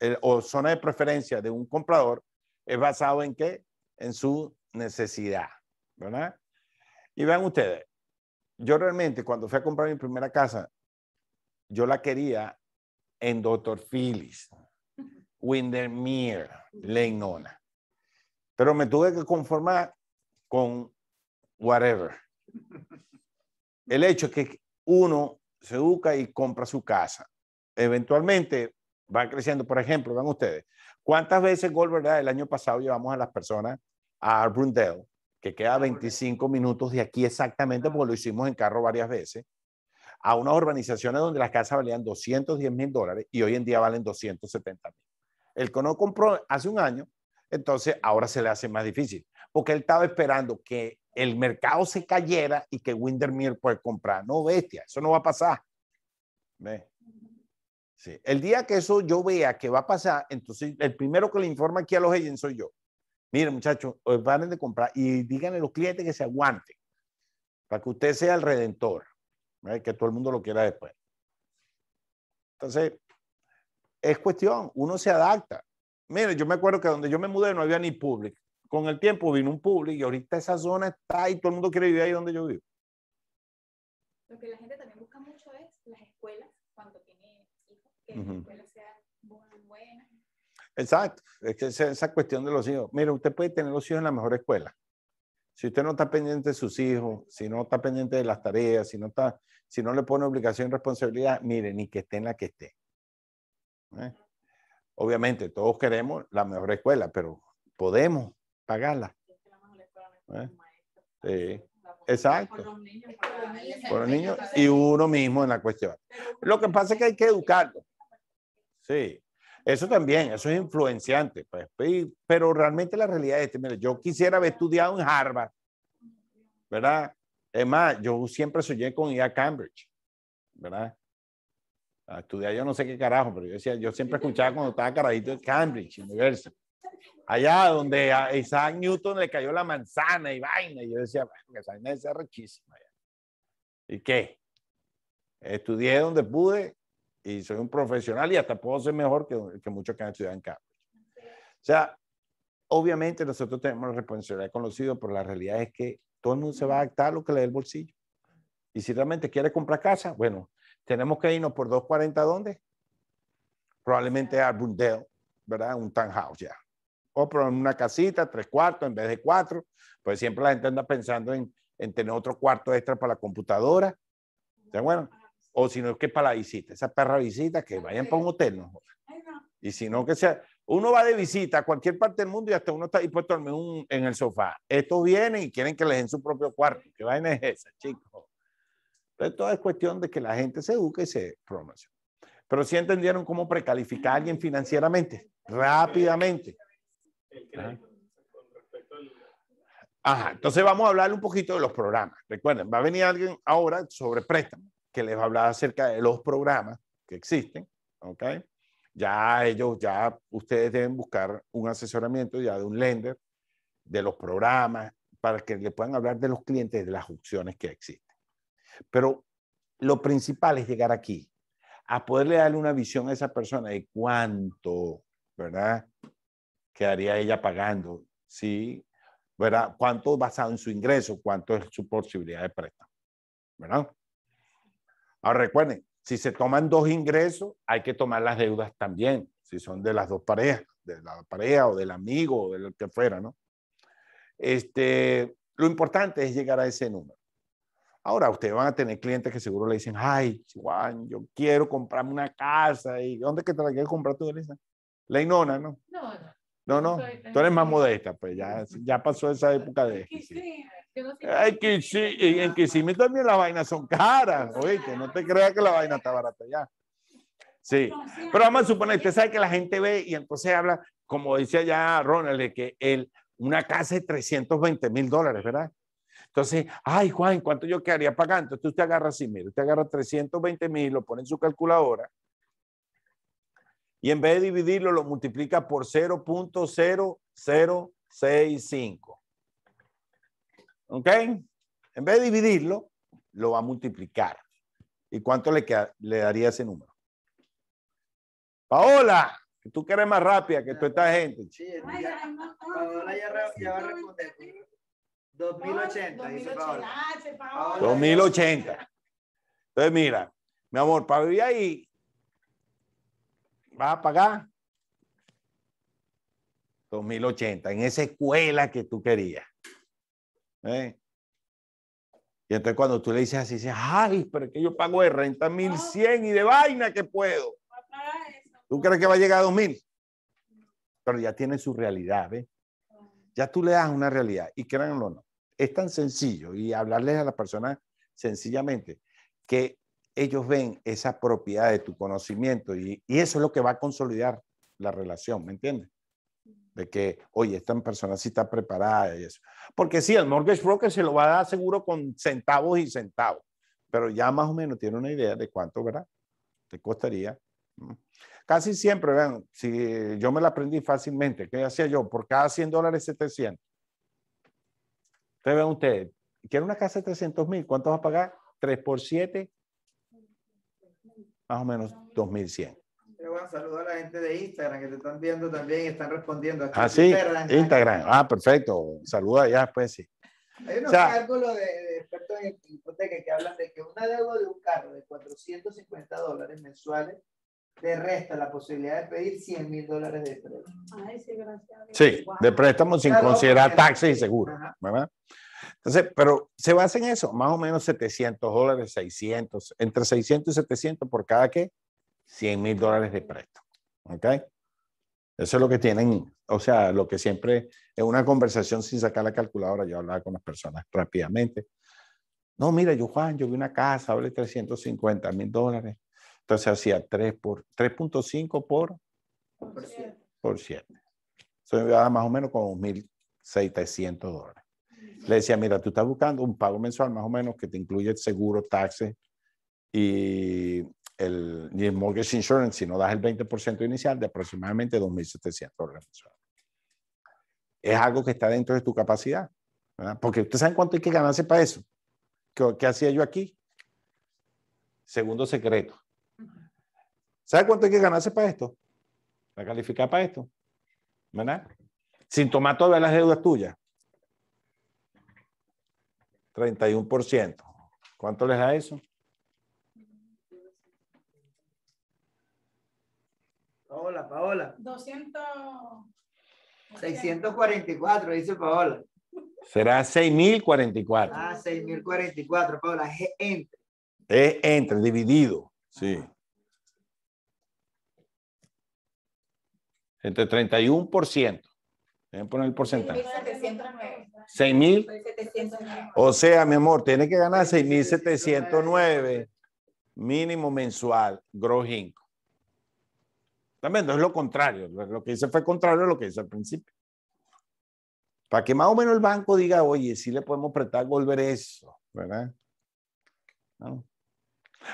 [SPEAKER 1] en o zona de preferencia de un comprador, es basado en qué? en su necesidad, ¿verdad? Y vean ustedes, yo realmente cuando fui a comprar mi primera casa, yo la quería en Doctor Phillips, Windermere, Leinona. Pero me tuve que conformar con whatever. El hecho es que uno se educa y compra su casa. Eventualmente va creciendo. Por ejemplo, vean ustedes, ¿cuántas veces Gol, el año pasado llevamos a las personas a Brundell, que queda 25 ah, minutos de aquí exactamente, porque lo hicimos en carro varias veces, a unas urbanizaciones donde las casas valían 210 mil dólares y hoy en día valen 270 mil. El que no compró hace un año, entonces ahora se le hace más difícil, porque él estaba esperando que el mercado se cayera y que Windermere pueda comprar. No, bestia, eso no va a pasar. ve Sí. El día que eso yo vea que va a pasar, entonces el primero que le informa aquí a los agents soy yo. Miren, muchachos, van eh, de comprar y díganle a los clientes que se aguanten para que usted sea el redentor, que todo el mundo lo quiera después. Entonces, es cuestión, uno se adapta. Miren, yo me acuerdo que donde yo me mudé no había ni public. Con el tiempo vino un public y ahorita esa zona está y todo el mundo quiere vivir ahí donde yo vivo.
[SPEAKER 2] Lo que la gente también busca mucho es las escuelas, cuando tiene
[SPEAKER 1] hijos, que escuelas Exacto, es esa, cuestión de los hijos. mire usted puede tener los hijos en la mejor escuela. Si usted no está pendiente de sus hijos, si no está pendiente de las tareas, si no, está, si no le pone obligación y responsabilidad, mire, ni que esté en la que esté. ¿Eh? Obviamente, todos queremos la mejor escuela, pero podemos pagarla. ¿Eh? Sí. Exacto. Por los,
[SPEAKER 2] niños, por los niños y
[SPEAKER 1] uno mismo en la cuestión. Lo que pasa es que hay que educarlo. Sí, eso también, eso es influenciante, pues, pero realmente la realidad es, este, mira, yo quisiera haber estudiado en Harvard, ¿verdad? Es más, yo siempre soñé con ir a Cambridge, ¿verdad? estudiar yo no sé qué carajo, pero yo decía, yo siempre escuchaba cuando estaba carajito de Cambridge universo Allá donde a Isaac Newton le cayó la manzana y vaina, y yo decía, esa vaina es riquísima ¿Y qué? Estudié donde pude, y soy un profesional y hasta puedo ser mejor que, que muchos que han estudiado en Cambridge. O sea, obviamente nosotros tenemos la responsabilidad con pero la realidad es que todo el mundo se va a adaptar a lo que le dé el bolsillo. Y si realmente quiere comprar casa, bueno, tenemos que irnos por 240 dónde? Probablemente a Bundell, ¿verdad? Un townhouse ya. O por una casita, tres cuartos en vez de cuatro. Pues siempre la gente anda pensando en, en tener otro cuarto extra para la computadora. O sea, bueno, o si no, que para la visita, esa perra visita, que vayan para un hotel. ¿no? Y si no, que sea, uno va de visita a cualquier parte del mundo y hasta uno está dispuesto a en el sofá. Estos vienen y quieren que les den su propio cuarto. que vaina es esa, chicos? Entonces, todo es cuestión de que la gente se eduque y se promocione. Pero sí entendieron cómo precalificar a alguien financieramente, rápidamente. Ajá, entonces vamos a hablar un poquito de los programas. Recuerden, va a venir alguien ahora sobre préstamos que les va a hablar acerca de los programas que existen, ¿ok? Ya ellos, ya ustedes deben buscar un asesoramiento ya de un lender, de los programas, para que le puedan hablar de los clientes, de las opciones que existen. Pero lo principal es llegar aquí, a poderle darle una visión a esa persona de cuánto, ¿verdad? Quedaría ella pagando, ¿sí? ¿Verdad? ¿Cuánto basado en su ingreso? ¿Cuánto es su posibilidad de préstamo? ¿Verdad? Ahora recuerden, si se toman dos ingresos, hay que tomar las deudas también, si son de las dos parejas, de la pareja o del amigo o del que fuera, ¿no? Este, lo importante es llegar a ese número. Ahora, ustedes van a tener clientes que seguro le dicen, ay, Juan, yo quiero comprarme una casa. ¿Y dónde que te la quieres comprar tú, Elisa? La Inona, ¿no? No, no. No, no. Tú eres más modesta, pues ya, ya pasó esa época de... Ay, que sí, en Kissimmee también las vainas son caras, oye, que no te creas que la vaina está barata ya. Sí, pero vamos a suponer, usted sabe que la gente ve y entonces habla, como decía ya Ronald, que el, una casa de 320 mil dólares, ¿verdad? Entonces, ay, Juan, ¿cuánto yo quedaría pagando? Entonces usted agarra así, mire, usted agarra 320 mil, lo pone en su calculadora y en vez de dividirlo, lo multiplica por 0.0065. ¿Ok? En vez de dividirlo, lo va a multiplicar. ¿Y cuánto le, le daría ese número? Paola, tú que más rápida que toda esta gente. Sí,
[SPEAKER 2] Paola ya, va a responder. 2080, 2080.
[SPEAKER 1] Entonces, mira, mi amor, para vivir ahí, vas a pagar 2080 en esa escuela que tú querías. ¿Eh? Y entonces cuando tú le dices así, dice ay, pero que yo pago de renta 1100 y de vaina que puedo. ¿Tú crees que va a llegar a 2000? Pero ya tiene su realidad, ¿ves? Ya tú le das una realidad y créanlo no. Es tan sencillo y hablarles a las personas sencillamente que ellos ven esa propiedad de tu conocimiento y, y eso es lo que va a consolidar la relación, ¿me entiendes? de que, oye, esta persona sí está preparada y eso. Porque sí, el mortgage broker se lo va a dar seguro con centavos y centavos, pero ya más o menos tiene una idea de cuánto, ¿verdad? Te costaría. Mm. Casi siempre, vean, si yo me la aprendí fácilmente, ¿qué hacía yo? Por cada 100 dólares, 700. Ustedes ven ustedes, quiero una casa de 300 mil, ¿cuánto va a pagar? 3 por 7, más o menos 2100.
[SPEAKER 2] Pero saludo a la gente de Instagram que te están viendo también y están respondiendo. Aquí ah, sí,
[SPEAKER 1] Instagram. Ah, perfecto. Saluda ya, pues sí. Hay unos
[SPEAKER 2] cálculos de, de, expertos en hipoteca que hablan de que una deuda de un carro de 450 dólares mensuales te resta la posibilidad de pedir 100 mil dólares de préstamo.
[SPEAKER 1] sí, de préstamo sin considerar taxes y seguro, ¿verdad? Entonces, pero se basa en eso, más o menos 700 dólares, 600, entre 600 y 700 por cada qué, 100 mil dólares de préstamo. ¿Ok? Eso es lo que tienen, o sea, lo que siempre en una conversación sin sacar la calculadora, yo hablaba con las personas rápidamente. No, mira, yo Juan, yo vi una casa, vale 350 mil dólares. Entonces hacía 3.5 por, por 7. Por Eso me da más o menos como 1.700 dólares. Le decía, mira, tú estás buscando un pago mensual más o menos que te incluye el seguro, taxes y el, ni el mortgage insurance, si no das el 20% inicial de aproximadamente 2.700 dólares Es algo que está dentro de tu capacidad, ¿verdad? Porque ustedes saben cuánto hay que ganarse para eso. ¿Qué, hacía yo aquí? Segundo secreto. ¿saben cuánto hay que ganarse para esto? Para calificar para esto, ¿verdad? Sin tomar todas las deudas tuyas. 31%. ¿Cuánto les da eso?
[SPEAKER 2] Paola. 200. 644, dice Paola.
[SPEAKER 1] Será 6044.
[SPEAKER 2] Ah, 6044, Paola. Es entre.
[SPEAKER 1] Es entre, dividido. Sí. Entre 31%. Deben poner el porcentaje. 6.709. O sea, mi amor, tiene que ganar 6.709 mínimo mensual, gross también no es lo contrario. Lo que hice fue contrario a lo que hizo al principio. Para que más o menos el banco diga, oye, sí le podemos prestar volver eso, ¿verdad?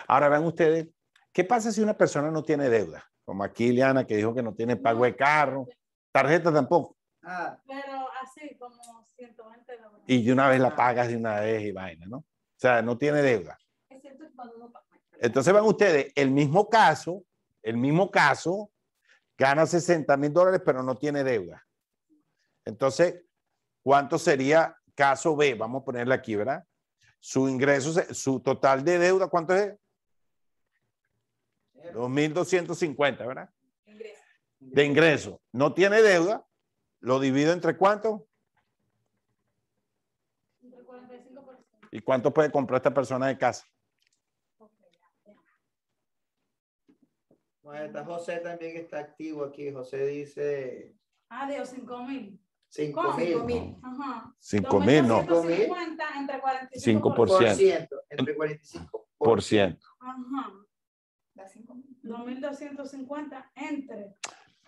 [SPEAKER 1] Ahora vean ustedes, ¿qué pasa si una persona no tiene deuda? Como aquí Liana que dijo que no tiene pago de carro, tarjeta tampoco.
[SPEAKER 2] Ah. Pero así, como 120
[SPEAKER 1] Y de una vez la ah. pagas de una vez y vaina, ¿no? O sea, no tiene deuda. Entonces van ustedes, el mismo caso, el mismo caso, gana 60 mil dólares, pero no tiene deuda. Entonces, ¿cuánto sería caso B? Vamos a ponerle aquí, ¿verdad? Su ingreso, su total de deuda, ¿cuánto es? 2.250, ¿verdad? De ingreso. No tiene deuda, lo divido entre cuánto. ¿Y cuánto puede comprar esta persona de casa?
[SPEAKER 2] José también que está activo aquí. José dice. Ah, de 5 mil. 5 mil.
[SPEAKER 1] 5 mil, no. 5
[SPEAKER 2] entre 45 por ciento. Entre 45
[SPEAKER 1] por ciento.
[SPEAKER 2] Ajá. 2.250 entre.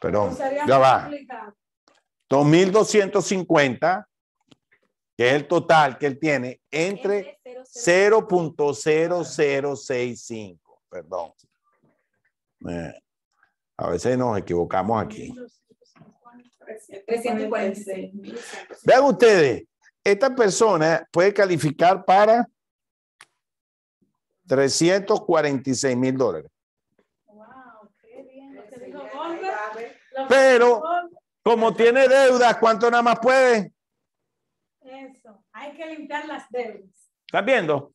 [SPEAKER 1] Perdón, ya va. 2.250, que es el total que él tiene, entre 0.0065. Perdón. Eh, a veces nos equivocamos aquí. Vean ustedes, esta persona puede calificar para 346 mil dólares. Pero, como tiene deudas, ¿cuánto nada más puede?
[SPEAKER 2] Eso, hay que limpiar las deudas.
[SPEAKER 1] ¿Estás viendo?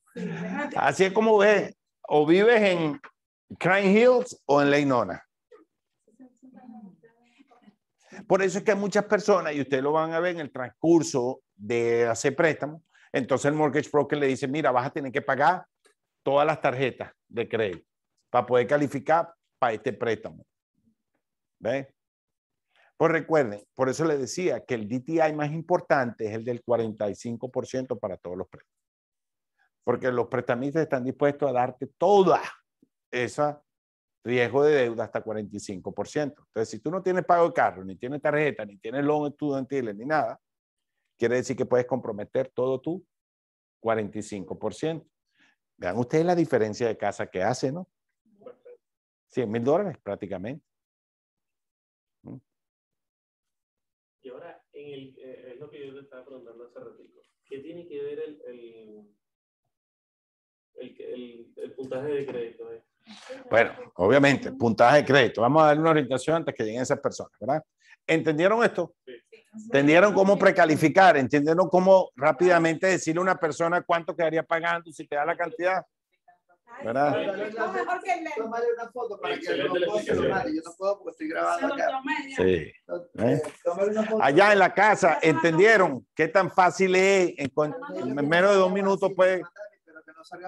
[SPEAKER 1] Así es como ves, o vives en Crime Hills o en Leinona? Por eso es que hay muchas personas, y ustedes lo van a ver en el transcurso de hacer préstamo, entonces el mortgage broker le dice, mira, vas a tener que pagar todas las tarjetas de crédito para poder calificar para este préstamo. ¿Ve? Pues recuerden, por eso les decía que el DTI más importante es el del 45% para todos los préstamos. Porque los prestamistas están dispuestos a darte toda ese riesgo de deuda hasta 45%. Entonces, si tú no tienes pago de carro, ni tienes tarjeta, ni tienes loan estudiantil, ni nada, quiere decir que puedes comprometer todo tu 45%. Vean ustedes la diferencia de casa que hace, ¿no? 100 mil dólares prácticamente. ¿Mm? Y ahora, en el, eh, es lo que yo te estaba preguntando hace ratito. ¿Qué tiene que ver el, el, puntaje de crédito? Bueno, obviamente, puntaje de crédito. Vamos a darle una orientación antes que lleguen esas personas, ¿verdad? ¿Entendieron esto? ¿Entendieron cómo precalificar? ¿Entendieron cómo rápidamente decirle a una persona cuánto quedaría pagando si te da la cantidad? ¿Verdad? Allá en la casa, ¿entendieron qué tan fácil es? En, menos de dos minutos pues.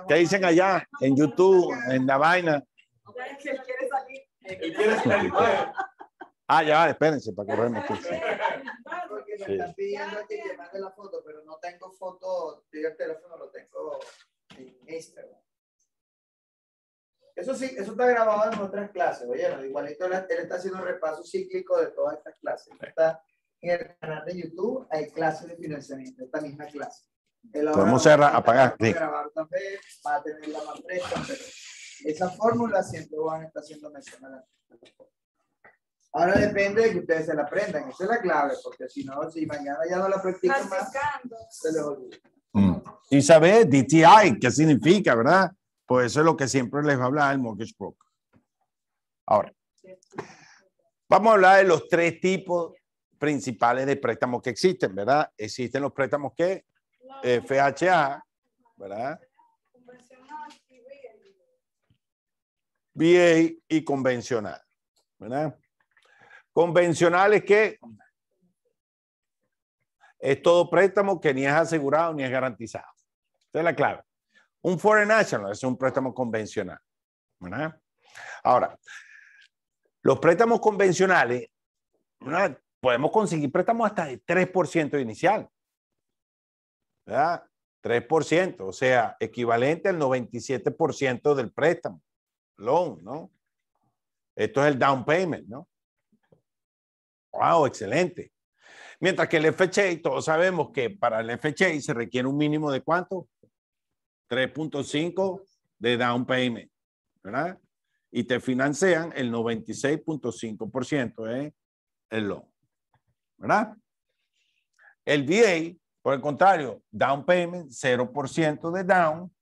[SPEAKER 2] ¿Qué dicen allá? En
[SPEAKER 1] YouTube, en la vaina.
[SPEAKER 2] Pues.
[SPEAKER 1] Ah, ya, espérense para correrme. Porque
[SPEAKER 2] me están pidiendo que mande la foto, pero no tengo foto, yo el teléfono, lo tengo en Instagram. Eso sí, eso está grabado en otras clases, oye, igualito él, él está haciendo un repaso cíclico de todas estas clases. Está en el canal de YouTube, hay clases de financiamiento, esta misma clase.
[SPEAKER 1] Podemos cerrar, apagar. Esa
[SPEAKER 2] Grabar también, siempre van a estar siendo mencionada. Ahora depende de que ustedes se la aprendan, esa es la clave, porque si no, si mañana ya no la practican más, se les olvida.
[SPEAKER 1] Mm. Y saber DTI, qué significa, ¿verdad? Pues eso es lo que siempre les va a hablar el mortgage broker. Ahora, vamos a hablar de los tres tipos principales de préstamos que existen, ¿verdad? Existen los préstamos que FHA, ¿verdad? VA y convencional, ¿verdad? Convencional es que es todo préstamo que ni es asegurado ni es garantizado. Esa es la clave. Un foreign national es un préstamo convencional, ¿verdad? Ahora, los préstamos convencionales, podemos conseguir préstamos hasta de 3% inicial. ¿verdad? 3%, o sea, equivalente al 97% del préstamo, loan, ¿no? Esto es el down payment, ¿no? ¡Wow! Excelente. Mientras que el FHA, todos sabemos que para el FHA se requiere un mínimo de cuánto? 3.5 de down payment, ¿verdad? Y te financian el 96.5%, del El loan, ¿verdad? El VA por el contrario, down payment, 0% de down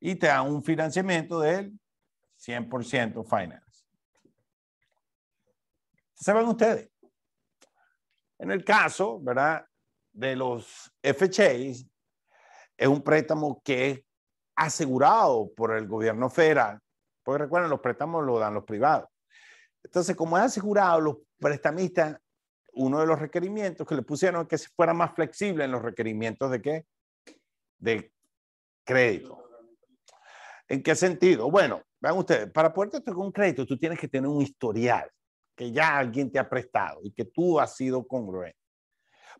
[SPEAKER 1] y te da un financiamiento del 100% finance. ¿Saben ustedes? En el caso, ¿verdad? De los FHAs, es un préstamo que es asegurado por el gobierno federal, porque recuerden, los préstamos los dan los privados. Entonces, como es asegurado, los prestamistas uno de los requerimientos que le pusieron es que se fuera más flexible en los requerimientos de qué? De crédito. ¿En qué sentido? Bueno, vean ustedes, para poder tener un crédito tú tienes que tener un historial que ya alguien te ha prestado y que tú has sido congruente.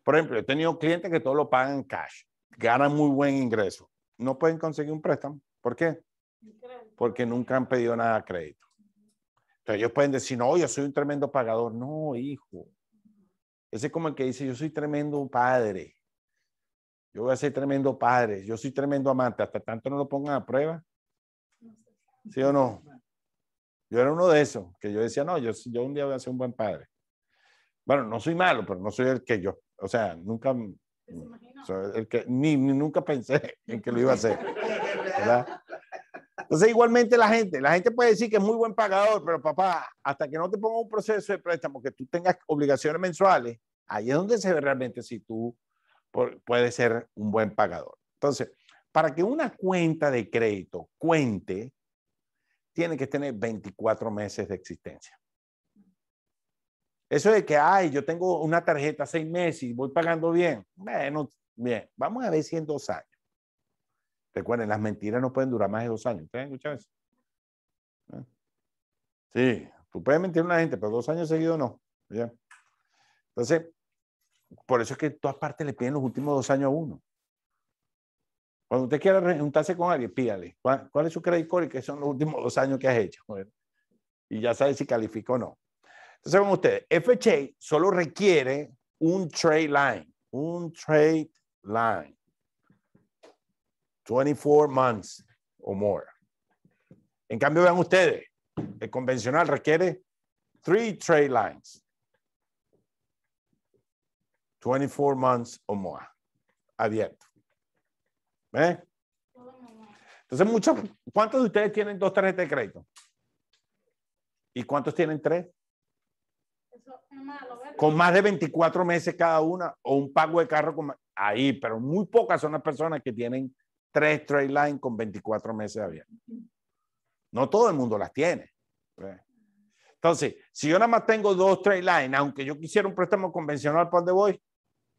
[SPEAKER 1] Por ejemplo, he tenido clientes que todo lo pagan en cash, ganan muy buen ingreso, no pueden conseguir un préstamo. ¿Por qué? Porque nunca han pedido nada de crédito. Entonces ellos pueden decir, no, yo soy un tremendo pagador. No, hijo, ese es como el que dice, yo soy tremendo padre. Yo voy a ser tremendo padre. Yo soy tremendo amante. Hasta tanto no lo pongan a prueba. ¿Sí o no? Yo era uno de esos, que yo decía, no, yo, yo un día voy a ser un buen padre. Bueno, no soy malo, pero no soy el que yo. O sea, nunca... el que, ni, nunca pensé en que lo iba a hacer. ¿verdad? Entonces, igualmente la gente, la gente puede decir que es muy buen pagador, pero papá, hasta que no te ponga un proceso de préstamo que tú tengas obligaciones mensuales, ahí es donde se ve realmente si tú puedes ser un buen pagador. Entonces, para que una cuenta de crédito cuente, tiene que tener 24 meses de existencia. Eso de que, ay, yo tengo una tarjeta seis meses y voy pagando bien. Bueno, bien, vamos a ver si en dos años. Recuerden, las mentiras no pueden durar más de dos años. ¿Ustedes han eso? ¿Eh? Sí, tú puedes mentir a una gente, pero dos años seguidos no. Entonces, por eso es que todas partes le piden los últimos dos años a uno. Cuando usted quiera juntarse con alguien, pídale. ¿Cuál, es su credit score y qué son los últimos dos años que has hecho? y ya sabe si califica o no. Entonces, como ustedes, FHA solo requiere un trade line, un trade line. 24 months o more. En cambio, vean ustedes, el convencional requiere three trade lines. 24 months o more. Abierto. ¿Ve? Entonces, muchos, ¿cuántos de ustedes tienen dos tarjetas de crédito? ¿Y cuántos tienen tres? con más de 24 meses cada una o un pago de carro. Ahí, pero muy pocas son las personas que tienen tres trade lines con 24 meses abiertos. No todo el mundo las tiene. Pues. Entonces, si yo nada más tengo dos trade lines, aunque yo quisiera un préstamo convencional, ¿para dónde voy?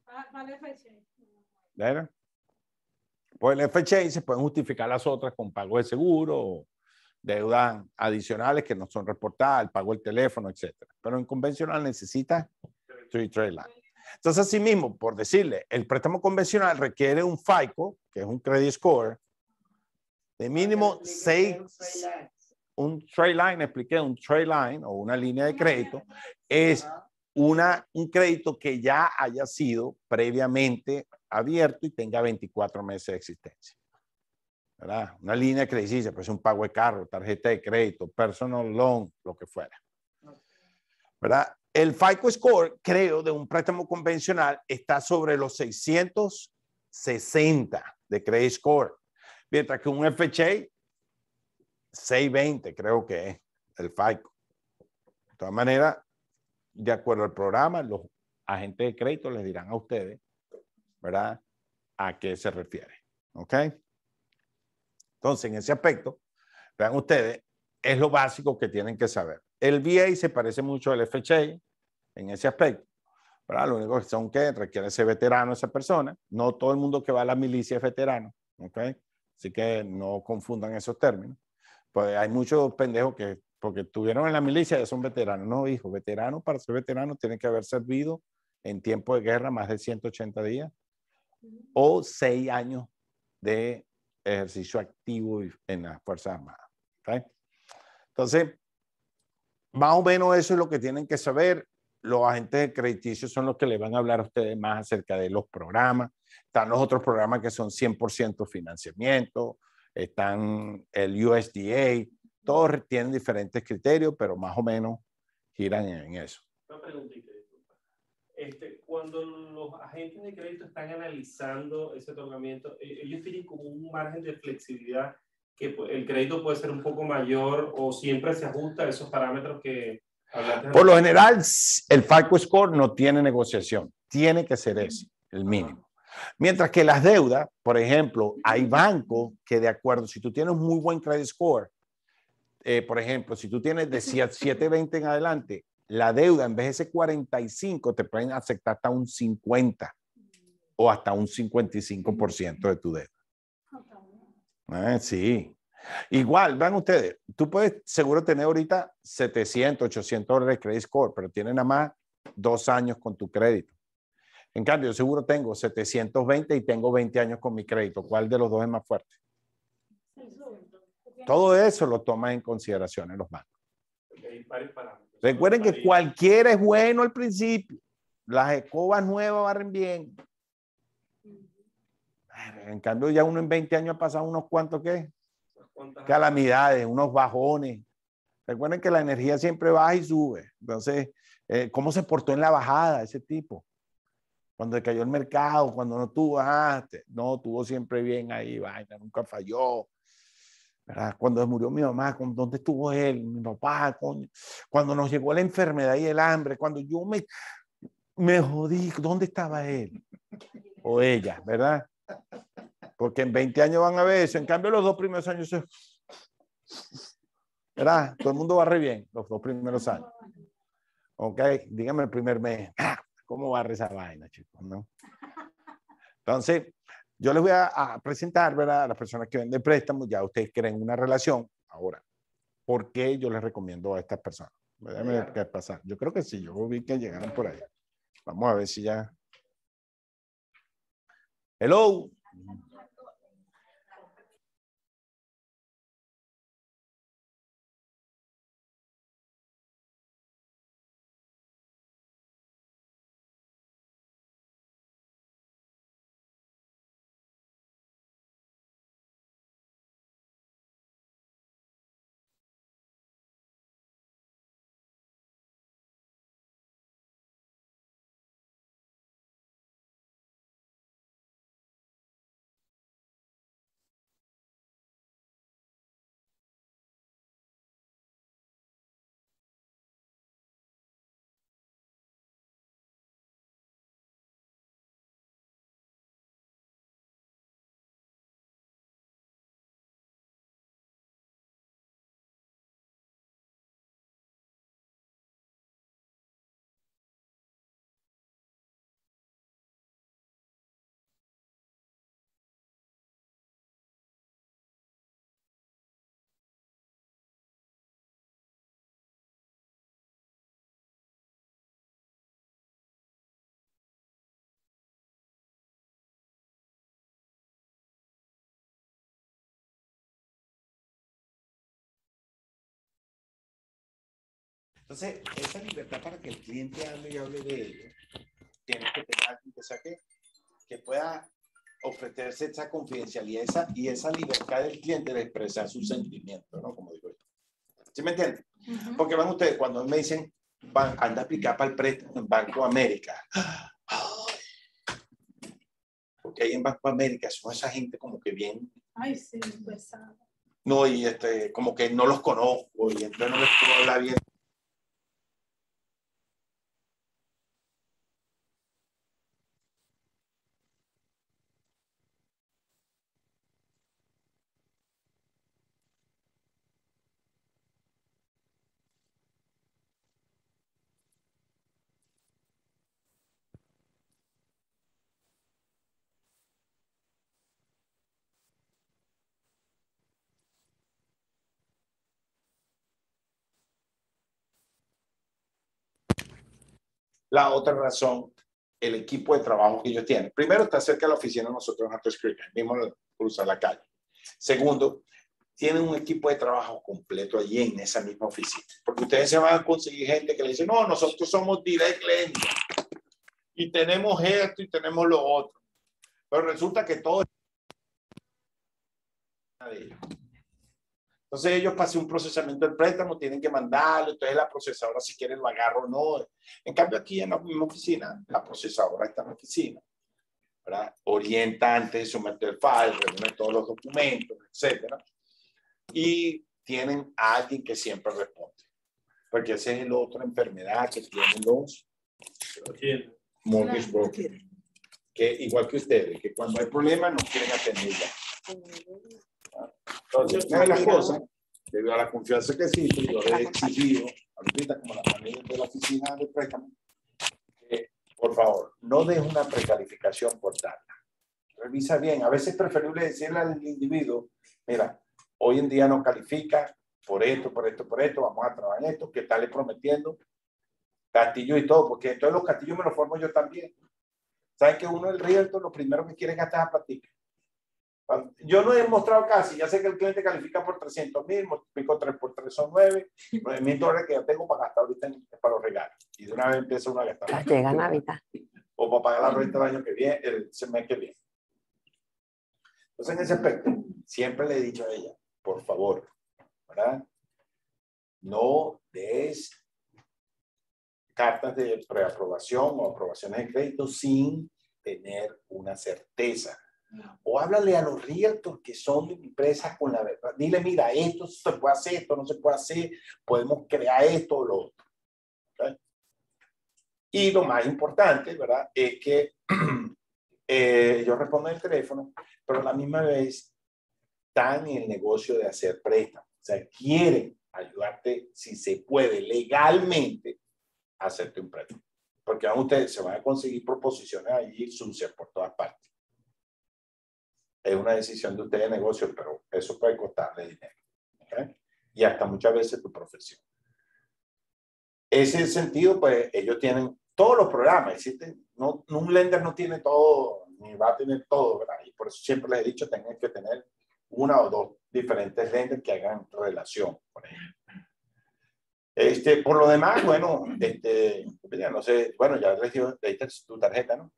[SPEAKER 2] Para el
[SPEAKER 1] FHA. Pues el FHA se pueden justificar las otras con pago de seguro deudas adicionales que no son reportadas, pago el teléfono, etc. Pero en convencional necesita tres trade lines. Entonces, asimismo, por decirle, el préstamo convencional requiere un FICO, que es un credit score, de mínimo seis... un trade line, expliqué, un trade line o una línea de crédito, es una, un crédito que ya haya sido previamente abierto y tenga 24 meses de existencia. ¿Verdad? Una línea crediticia, pues un pago de carro, tarjeta de crédito, personal loan, lo que fuera. ¿Verdad? El FICO score, creo, de un préstamo convencional está sobre los 660 de credit score, mientras que un FHA 620 creo que es el FICO. De todas maneras, de acuerdo al programa, los agentes de crédito les dirán a ustedes, ¿verdad? A qué se refiere. ¿Ok? Entonces, en ese aspecto, vean ustedes, es lo básico que tienen que saber. El VA se parece mucho al FHA en ese aspecto. ¿verdad? Lo único que son que requiere ser veterano esa persona. No todo el mundo que va a la milicia es veterano. ¿okay? Así que no confundan esos términos. Pues hay muchos pendejos que, porque estuvieron en la milicia, ya son veteranos. No, hijo, veterano para ser veterano tiene que haber servido en tiempo de guerra más de 180 días o seis años de ejercicio activo en las Fuerzas Armadas. ¿okay? Entonces, más o menos eso es lo que tienen que saber. Los agentes de son los que le van a hablar a ustedes más acerca de los programas. Están los otros programas que son 100% financiamiento, están el USDA, todos tienen diferentes criterios, pero más o menos giran en eso.
[SPEAKER 2] Una preguntita, disculpa. Este, cuando
[SPEAKER 1] los agentes de crédito están analizando ese otorgamiento, eh, ellos tienen como un margen de flexibilidad el crédito puede ser un poco mayor o siempre se ajusta a esos parámetros que Por lo general, el FICO Score no tiene negociación. Tiene que ser ese, el mínimo. Mientras que las deudas, por ejemplo, hay bancos que de acuerdo, si tú tienes un muy buen credit score, eh, por ejemplo, si tú tienes de 720 en adelante, la deuda en vez de ese 45 te pueden aceptar hasta un 50 o hasta un 55% de tu deuda. Eh, sí. Igual, vean ustedes, tú puedes seguro tener ahorita 700, 800 dólares de credit score, pero tienen nada más dos años con tu crédito. En cambio, yo seguro tengo 720 y tengo 20 años con mi crédito. ¿Cuál de los dos es más fuerte? Todo eso lo tomas en consideración en los bancos. Recuerden que cualquiera es bueno al principio. Las escobas nuevas barren bien, en cambio, ya uno en 20 años ha pasado unos cuantos qué? Calamidades, unos bajones. Recuerden que la energía siempre baja y sube. Entonces, eh, ¿cómo se portó en la bajada ese tipo? Cuando cayó el mercado, cuando no tuvo, ah, no, tuvo siempre bien ahí, vaina, nunca falló. ¿verdad? Cuando murió mi mamá, ¿dónde estuvo él? Mi papá, Cuando nos llegó la enfermedad y el hambre, cuando yo me, me jodí, ¿dónde estaba él? O ella, ¿verdad? Porque en 20 años van a ver eso. En cambio, los dos primeros años ¿Verdad? Todo el mundo barre bien los dos primeros años. Ok, dígame el primer mes. Ah, ¿Cómo barre esa vaina, chicos? ¿No? Entonces, yo les voy a, presentar, ¿verdad? A las personas que venden préstamos, ya ustedes creen una relación. Ahora, ¿por qué yo les recomiendo a estas personas? Déjame qué pasa. Yo creo que sí, yo vi que llegaron por ahí. Vamos a ver si ya Hello. Entonces, esa libertad para que el cliente hable y hable de ello, tiene que tener un que, que pueda ofrecerse esa confidencialidad esa, y esa libertad del cliente de expresar sus sentimiento, ¿no? Como digo yo. ¿Sí me entienden? Porque van ustedes, cuando me dicen, anda a aplicar para el préstamo en Banco América. Porque ahí en Banco América son esa gente como que bien.
[SPEAKER 2] Ay, sí, pesada. Ah.
[SPEAKER 1] No, y este, como que no los conozco, y entonces no les puedo hablar bien La otra razón, el equipo de trabajo que ellos tienen. Primero, está cerca de la oficina de nosotros en Autoscreen, mismo cruzar la calle. Segundo, tienen un equipo de trabajo completo allí en esa misma oficina. Porque ustedes se van a conseguir gente que le dice, no, nosotros somos direct clients y tenemos esto y tenemos lo otro. Pero resulta que todo entonces ellos pasan un procesamiento del préstamo tienen que mandarlo, entonces la procesadora si quiere lo agarra o no. En cambio aquí en la misma oficina, la procesadora está en la oficina, ¿verdad? orienta antes de el file, reúne todos los documentos, etc. Y tienen a alguien que siempre responde, porque esa es la otra enfermedad que tienen los mortgage brokers, que igual que ustedes, que cuando hay problema no quieren atenderla. Entonces, una de las cosas, debido a la confianza que existe, yo le he exigido ahorita como la familia de la oficina de préstamo, que por favor, no deje una precalificación por darla. Revisa bien. A veces es preferible decirle al individuo, mira, hoy en día no califica por esto, por esto, por esto, vamos a trabajar en esto, que le prometiendo castillo y todo, porque todos los castillos me los formo yo también. saben que uno, el realtor, lo primero que quiere es gastar a platicar? Yo no he mostrado casi, ya sé que el cliente califica por 300 mil, multiplico 3 por 3 son 9, 9 pues, mil dólares que ya tengo para gastar ahorita es para los regalos. Y de una vez empieza una gastada.
[SPEAKER 3] Llega Navidad.
[SPEAKER 1] O para pagar la renta el año que viene, el mes que viene. Entonces, en ese aspecto, siempre le he dicho a ella, por favor, ¿verdad? No des cartas de preaprobación o aprobaciones de crédito sin tener una certeza. O háblale a los realtors que son empresas con la verdad. Dile, mira, esto se puede hacer, esto no se puede hacer, podemos crear esto o lo otro. Y lo más importante, ¿verdad? Es que eh, yo respondo el teléfono, pero a la misma vez están en el negocio de hacer préstamos. O sea, quieren ayudarte, si se puede, legalmente, hacerte un préstamo. Porque aún ustedes se van a conseguir proposiciones allí sucias por todas partes es una decisión de ustedes de negocio, pero eso puede costarle dinero. Y hasta muchas veces tu profesión. Ese sentido, pues ellos tienen todos los programas. Existen, no, un lender no tiene todo, ni va a tener todo, ¿verdad? Y por eso siempre les he dicho, tienen que tener una o dos diferentes lenders que hagan relación con ellos. Este, por lo demás, bueno, este, no sé, bueno, ya les recibido tu tarjeta, ¿no?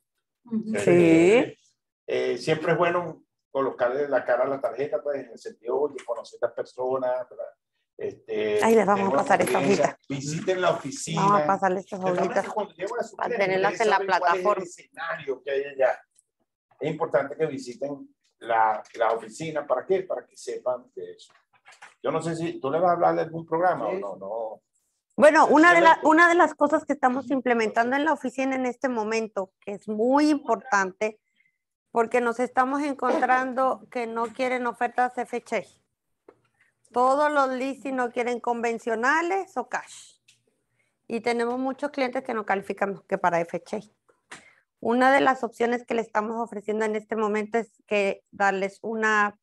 [SPEAKER 2] Este,
[SPEAKER 1] sí. Eh, siempre es bueno colocarle la cara a la tarjeta, pues en el sentido, oye, conocer a estas personas, este, Ahí les vamos a pasar esta hojitas. Visiten la oficina. Vamos a pasarle estas hojitas.
[SPEAKER 2] Para tenerlas en la plataforma.
[SPEAKER 1] Es, que hay allá. es importante que visiten la, la, oficina. ¿Para qué? Para que sepan de eso. Yo no sé si tú le vas a hablar de algún programa o no. Bueno, una de,
[SPEAKER 3] una de las cosas que estamos implementando en la oficina en este momento, que es muy importante, porque nos estamos encontrando que no quieren ofertas FHA. E Todos los leasing no quieren convencionales o cash. Y tenemos muchos clientes que no califican que para FHA. E una de las opciones que le estamos ofreciendo en este momento es que darles una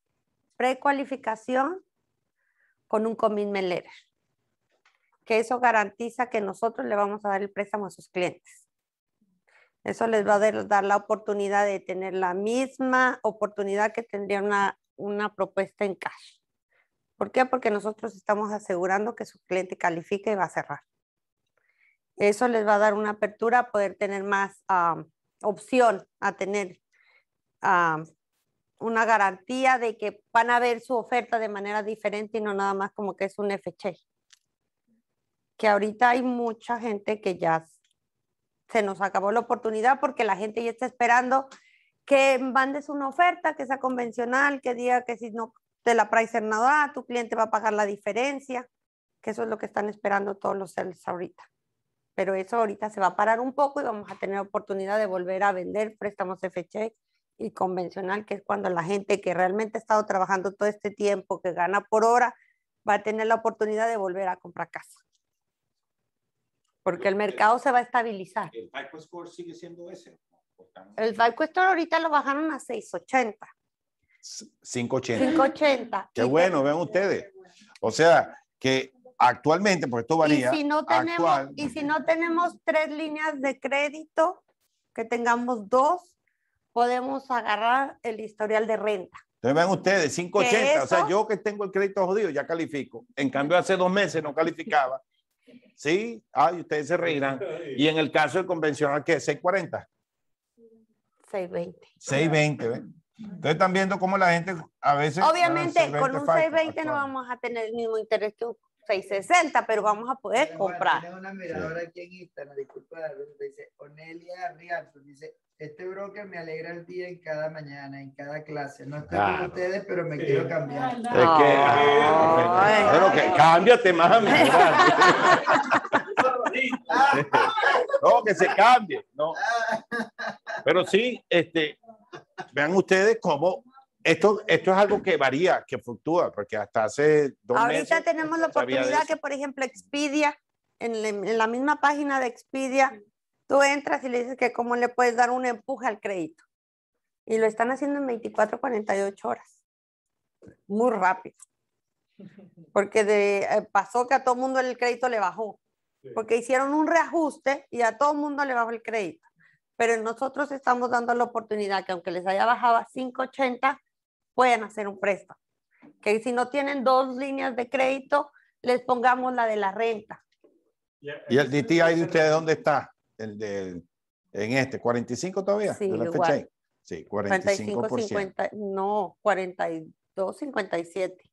[SPEAKER 3] precualificación con un commitment letter, que eso garantiza que nosotros le vamos a dar el préstamo a sus clientes. Eso les va a dar la oportunidad de tener la misma oportunidad que tendría una, propuesta en cash. ¿Por qué? Porque nosotros estamos asegurando que su cliente califique y va a cerrar. Eso les va a dar una apertura a poder tener más opción, a tener una garantía de que van a ver su oferta de manera diferente y no nada más como que es un FHA. E. Que ahorita hay mucha gente que ya se nos acabó la oportunidad porque la gente ya está esperando que mandes una oferta que sea convencional, que diga que si no te la pricer nada, tu cliente va a pagar la diferencia, que eso es lo que están esperando todos los sales ahorita. Pero eso ahorita se va a parar un poco y vamos a tener oportunidad de volver a vender préstamos FH e y convencional, que es cuando la gente que realmente ha estado trabajando todo este tiempo, que gana por hora, va a tener la oportunidad de volver a comprar casa. Porque el mercado se va a estabilizar.
[SPEAKER 1] El FICO Score sigue siendo ese. El
[SPEAKER 3] FICO Score ahorita lo bajaron a 680.
[SPEAKER 1] 580.
[SPEAKER 3] 580. Qué bueno,
[SPEAKER 1] vean ustedes. O sea, que actualmente, porque esto varía. no actual... y
[SPEAKER 3] si no tenemos tres líneas de crédito, que tengamos dos, podemos agarrar el historial de renta.
[SPEAKER 1] Entonces vean ustedes, 580, o sea, yo que tengo el crédito jodido ya califico. En cambio, hace dos meses no calificaba ¿Sí? Ay, ah, ustedes se reirán. Y en el caso de convencional, ¿qué? ¿640? 620. 620, ven. Entonces están viendo cómo la gente a veces... Obviamente, con un 620 no
[SPEAKER 3] vamos a tener el mismo interés que 660, pero vamos a poder comprar. Tengo una miradora
[SPEAKER 2] aquí en Instagram, disculpa, dice Onelia Rialto, dice, este broker me alegra el día en cada mañana, en cada clase. No estoy con ustedes, pero me quiero cambiar. Es que, bueno, que cámbiate, mami.
[SPEAKER 1] no, que se cambie, no. Pero sí, este, vean ustedes cómo esto, es algo que varía, que fluctúa, porque hasta hace dos Ahorita
[SPEAKER 3] tenemos la oportunidad que, por ejemplo, Expedia, en, la misma página de Expedia, tú entras y le dices que cómo le puedes dar un empuje al crédito. Y lo están haciendo en 24, 48 horas. Muy rápido. Porque eh, pasó que a todo mundo el crédito le bajó. Porque hicieron un reajuste y a todo mundo le bajó el crédito pero nosotros estamos dando la oportunidad que aunque les haya bajado a 5.80, pueden hacer un préstamo. Que si no tienen dos líneas de crédito, les pongamos la de la renta.
[SPEAKER 1] ¿Y el DTI de ustedes dónde está? El de, en este, 45 todavía. Sí, sí 45, 50,
[SPEAKER 3] no, 42, 57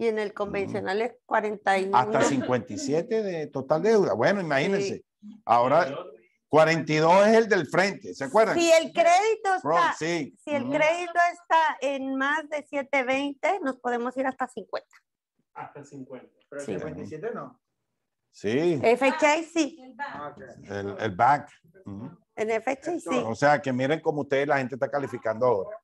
[SPEAKER 3] y en el convencional es 41. Hasta
[SPEAKER 1] 57 de total deuda. Bueno, imagínense. Ahora 42 es el del frente, ¿se acuerdan? Si el
[SPEAKER 3] crédito está, si el crédito está en más de 720, nos podemos ir hasta 50.
[SPEAKER 2] Hasta 50. Pero el 27 no. Sí. FHA sí.
[SPEAKER 1] El back.
[SPEAKER 3] El, En FHA sí. O
[SPEAKER 1] sea, que miren cómo ustedes la gente está calificando ahora.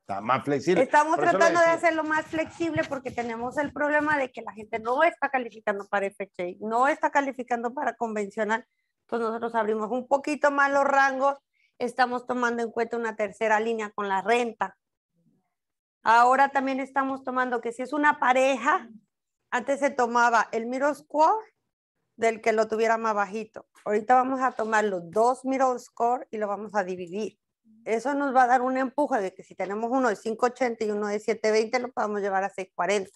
[SPEAKER 1] Está más flexible. Estamos tratando de hacerlo
[SPEAKER 3] más flexible porque tenemos el problema de que la gente no está calificando para FHA, no está calificando para convencional entonces nosotros abrimos un poquito más los rangos, estamos tomando en cuenta una tercera línea con la renta. Ahora también estamos tomando que si es una pareja, antes se tomaba el middle score del que lo tuviera más bajito. Ahorita vamos a tomar los dos middle score y lo vamos a dividir. Eso nos va a dar un empuje de que si tenemos uno de 580 y uno de 720, lo podemos llevar a 640.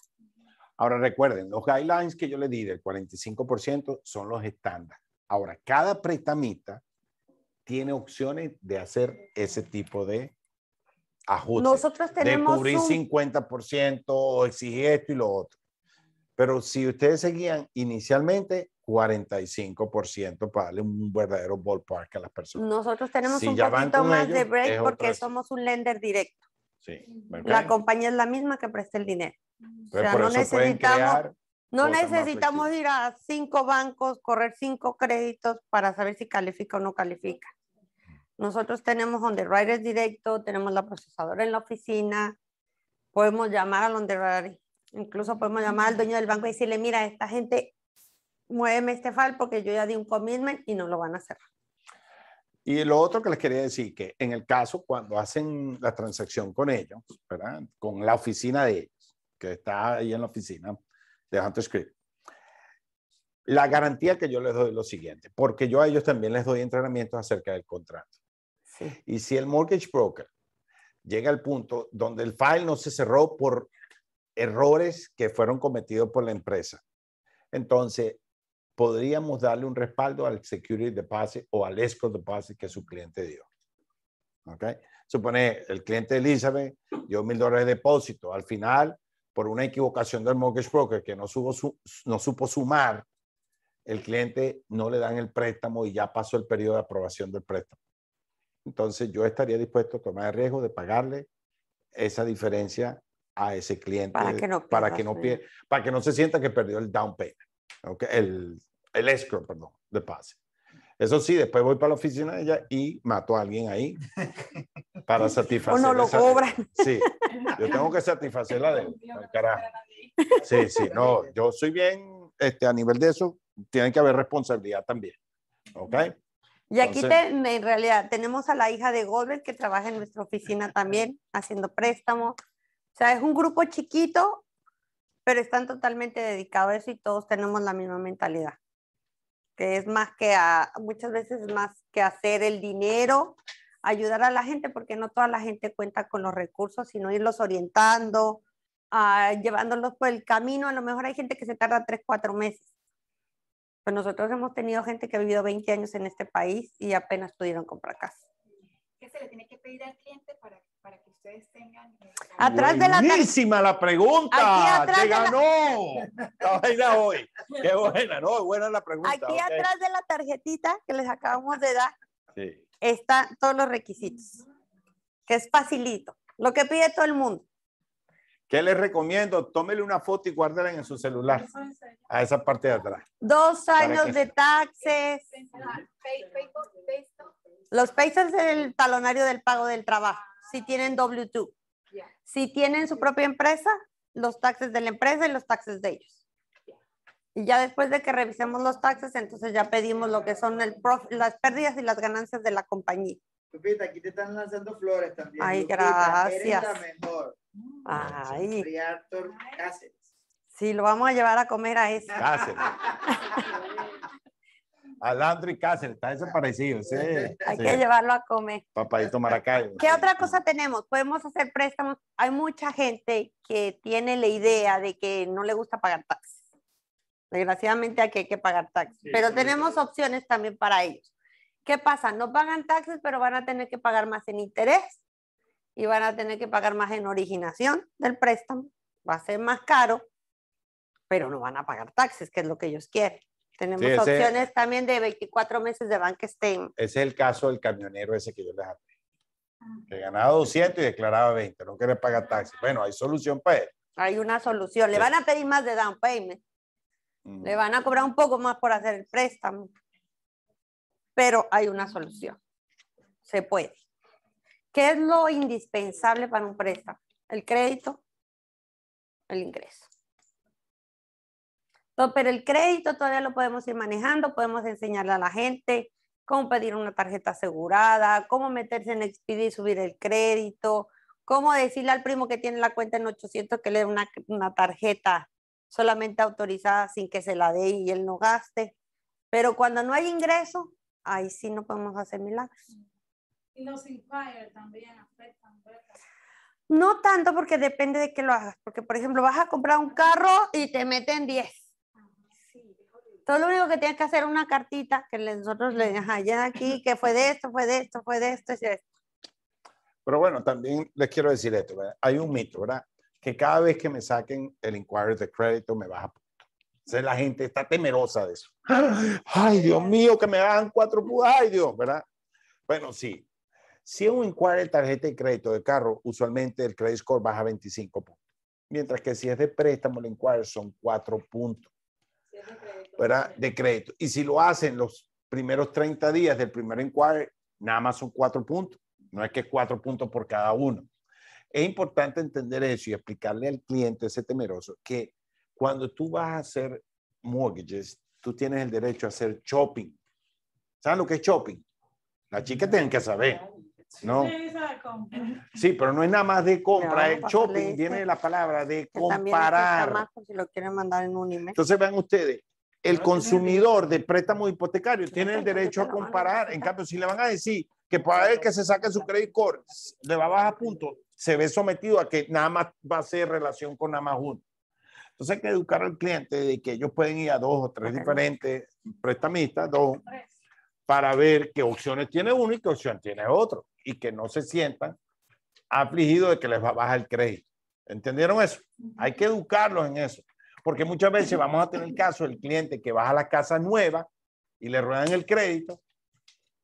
[SPEAKER 1] Ahora recuerden, los guidelines que yo les di del 45% son los estándares. Ahora, cada prestamita tiene opciones de hacer ese tipo de ajustes. Nosotros tenemos de cubrir un... 50% o exigir esto y lo otro. Pero si ustedes seguían inicialmente, 45% para darle un verdadero ballpark a las personas.
[SPEAKER 3] Nosotros tenemos un poquito más de break porque somos un lender directo.
[SPEAKER 1] Sí, la
[SPEAKER 3] compañía es la misma que presta el dinero. pero o sea, no necesitamos
[SPEAKER 2] no pues necesitamos
[SPEAKER 3] ir a cinco bancos, correr cinco créditos para saber si califica o no califica. Nosotros tenemos underwriters directo, tenemos la procesadora en la oficina, podemos llamar al underwriter, incluso podemos llamar al dueño del banco y decirle, mira, esta gente, muéveme este fal porque yo ya di un commitment y no lo van a hacer.
[SPEAKER 1] Y lo otro que les quería decir, que en el caso cuando hacen la transacción con ellos, con la oficina de ellos, que está ahí en la oficina, de Hunter La garantía que yo les doy es lo siguiente, porque yo a ellos también les doy entrenamientos acerca del contrato. Y si el mortgage broker llega al punto donde el file no se cerró por errores que fueron cometidos por la empresa, entonces podríamos darle un respaldo al security deposit o al escrow deposit que su cliente dio. Okay. Supone el cliente Elizabeth dio mil dólares de depósito. Al final, por una equivocación del mortgage broker que no, no supo sumar, el cliente no le dan el préstamo y ya pasó el periodo de aprobación del préstamo. Entonces yo estaría dispuesto a tomar el riesgo de pagarle esa diferencia a ese cliente para que no, para que no, para que no se sienta que perdió el down payment, el, el escrow, perdón, de pase. Eso sí, después voy para la oficina de ella y mato a alguien ahí para satisfacer. O no lo cobran. Sí, yo tengo que satisfacer la deuda. Sí, sí, no, yo soy bien, este, a nivel de eso, tiene que haber responsabilidad también. ¿Ok? Y aquí en
[SPEAKER 3] realidad tenemos a la hija de Goldberg que trabaja en nuestra oficina también, haciendo préstamos. O sea, es un grupo chiquito, pero están totalmente dedicados a eso y todos tenemos la misma mentalidad que es más que a, muchas veces más que hacer el dinero, ayudar a la gente, porque no toda la gente cuenta con los recursos, sino irlos orientando, a, ah, llevándolos por el camino. A lo mejor hay gente que se tarda tres, cuatro meses. Pues nosotros hemos tenido gente que ha vivido 20 años en este país y apenas pudieron comprar casa
[SPEAKER 2] se le tiene que pedir al cliente para, que ustedes tengan. Eh, atrás de la.
[SPEAKER 1] la pregunta. Te ganó. La... hoy. Qué buena, ¿no? Buena la pregunta. Aquí atrás
[SPEAKER 3] de la tarjetita que les acabamos de dar están todos los requisitos, que es facilito, lo que pide todo el mundo.
[SPEAKER 1] ¿Qué les recomiendo? Tómele una foto y guárdela en su celular. A esa parte de atrás.
[SPEAKER 3] Dos años de taxes.
[SPEAKER 2] Facebook, Facebook,
[SPEAKER 3] los países el talonario del pago del trabajo, si tienen W2. Si tienen su propia empresa, los taxes de la empresa y los taxes de ellos. Y ya después de que revisemos los taxes, entonces ya pedimos lo que son el las pérdidas y las ganancias de la compañía.
[SPEAKER 2] aquí te están lanzando flores también. Ay, gracias. Ay.
[SPEAKER 3] Sí, lo vamos a llevar a comer a ese. Gracias.
[SPEAKER 1] A Landry Cáceres, está desaparecido. Hay que
[SPEAKER 3] llevarlo a comer.
[SPEAKER 1] Papadito Maracayo. ¿Qué
[SPEAKER 3] otra cosa tenemos? Podemos hacer préstamos. Hay mucha gente que tiene la idea de que no le gusta pagar taxes. Desgraciadamente aquí hay que pagar taxes, pero tenemos opciones también para ellos. ¿Qué pasa? No pagan taxes, pero van a tener que pagar más en interés y van a tener que pagar más en originación del préstamo. Va a ser más caro, pero no van a pagar taxes, que es lo que ellos quieren. Tenemos opciones también de 24 meses de Bank
[SPEAKER 1] es el caso del camionero ese que yo les hablé. Ah. Que ganaba 200 y declaraba 20, no quiere pagar taxi. Bueno, hay solución para él.
[SPEAKER 3] Hay una solución. Le van a pedir más de down payment. Mm. Le van a cobrar un poco más por hacer el préstamo. Pero hay una solución. Se puede. ¿Qué es lo indispensable para un préstamo? El crédito, el ingreso. Pero el crédito todavía lo podemos ir manejando, podemos enseñarle a la gente cómo pedir una tarjeta asegurada, cómo meterse en Expedia y subir el crédito, cómo decirle al primo que tiene la cuenta en 800 que le dé una, tarjeta solamente autorizada sin que se la dé y él no gaste. Pero cuando no hay ingreso, ahí sí no podemos hacer milagros.
[SPEAKER 2] Y los inquire también afectan,
[SPEAKER 3] No tanto porque depende de qué lo hagas. Porque, por ejemplo, vas a comprar un carro y te meten 10 lo único que tienes que hacer es una cartita que nosotros le allá aquí, que fue de esto, fue de esto, fue de esto, es esto.
[SPEAKER 1] Pero bueno, también les quiero decir esto, hay un mito, ¿verdad? Que cada vez que me saquen el Inquirer de crédito me baja punto. la gente está temerosa de eso. Ay, Dios mío, que me hagan cuatro puntos. Ay, Dios, ¿verdad? Bueno, sí. Si es un Inquirer de tarjeta de crédito de carro, usualmente el credit score baja 25 puntos. Mientras que si es de préstamo, el Inquirer son cuatro puntos fuera De crédito. Y si lo hacen los primeros 30 días del primer inquiry, nada más son cuatro puntos. No es que cuatro puntos por cada uno. Es importante entender eso y explicarle al cliente, ese temeroso, que cuando tú vas a hacer mortgages, tú tienes el derecho a hacer shopping. ¿Sabes lo que es shopping? la chica tienen que saber. ¿no? Sí, pero no es nada más de compra, el shopping viene este, la palabra de este comparar.
[SPEAKER 3] lo quieren mandar Entonces
[SPEAKER 1] vean ustedes, el consumidor de préstamo hipotecario tiene el derecho a comparar. En cambio, si le van a decir que para ver que se saque su credit score le va a bajar punto, se ve sometido a que nada más va a ser relación con nada más uno. Entonces hay que educar al cliente de que ellos pueden ir a dos o tres diferentes prestamistas, dos para ver qué opciones tiene uno y qué opciones tiene otro y que no se sientan afligidos de que les va a bajar el crédito. ¿Entendieron eso? Hay que educarlos en eso, porque muchas veces vamos a tener el caso del cliente que baja la casa nueva y le ruedan el crédito,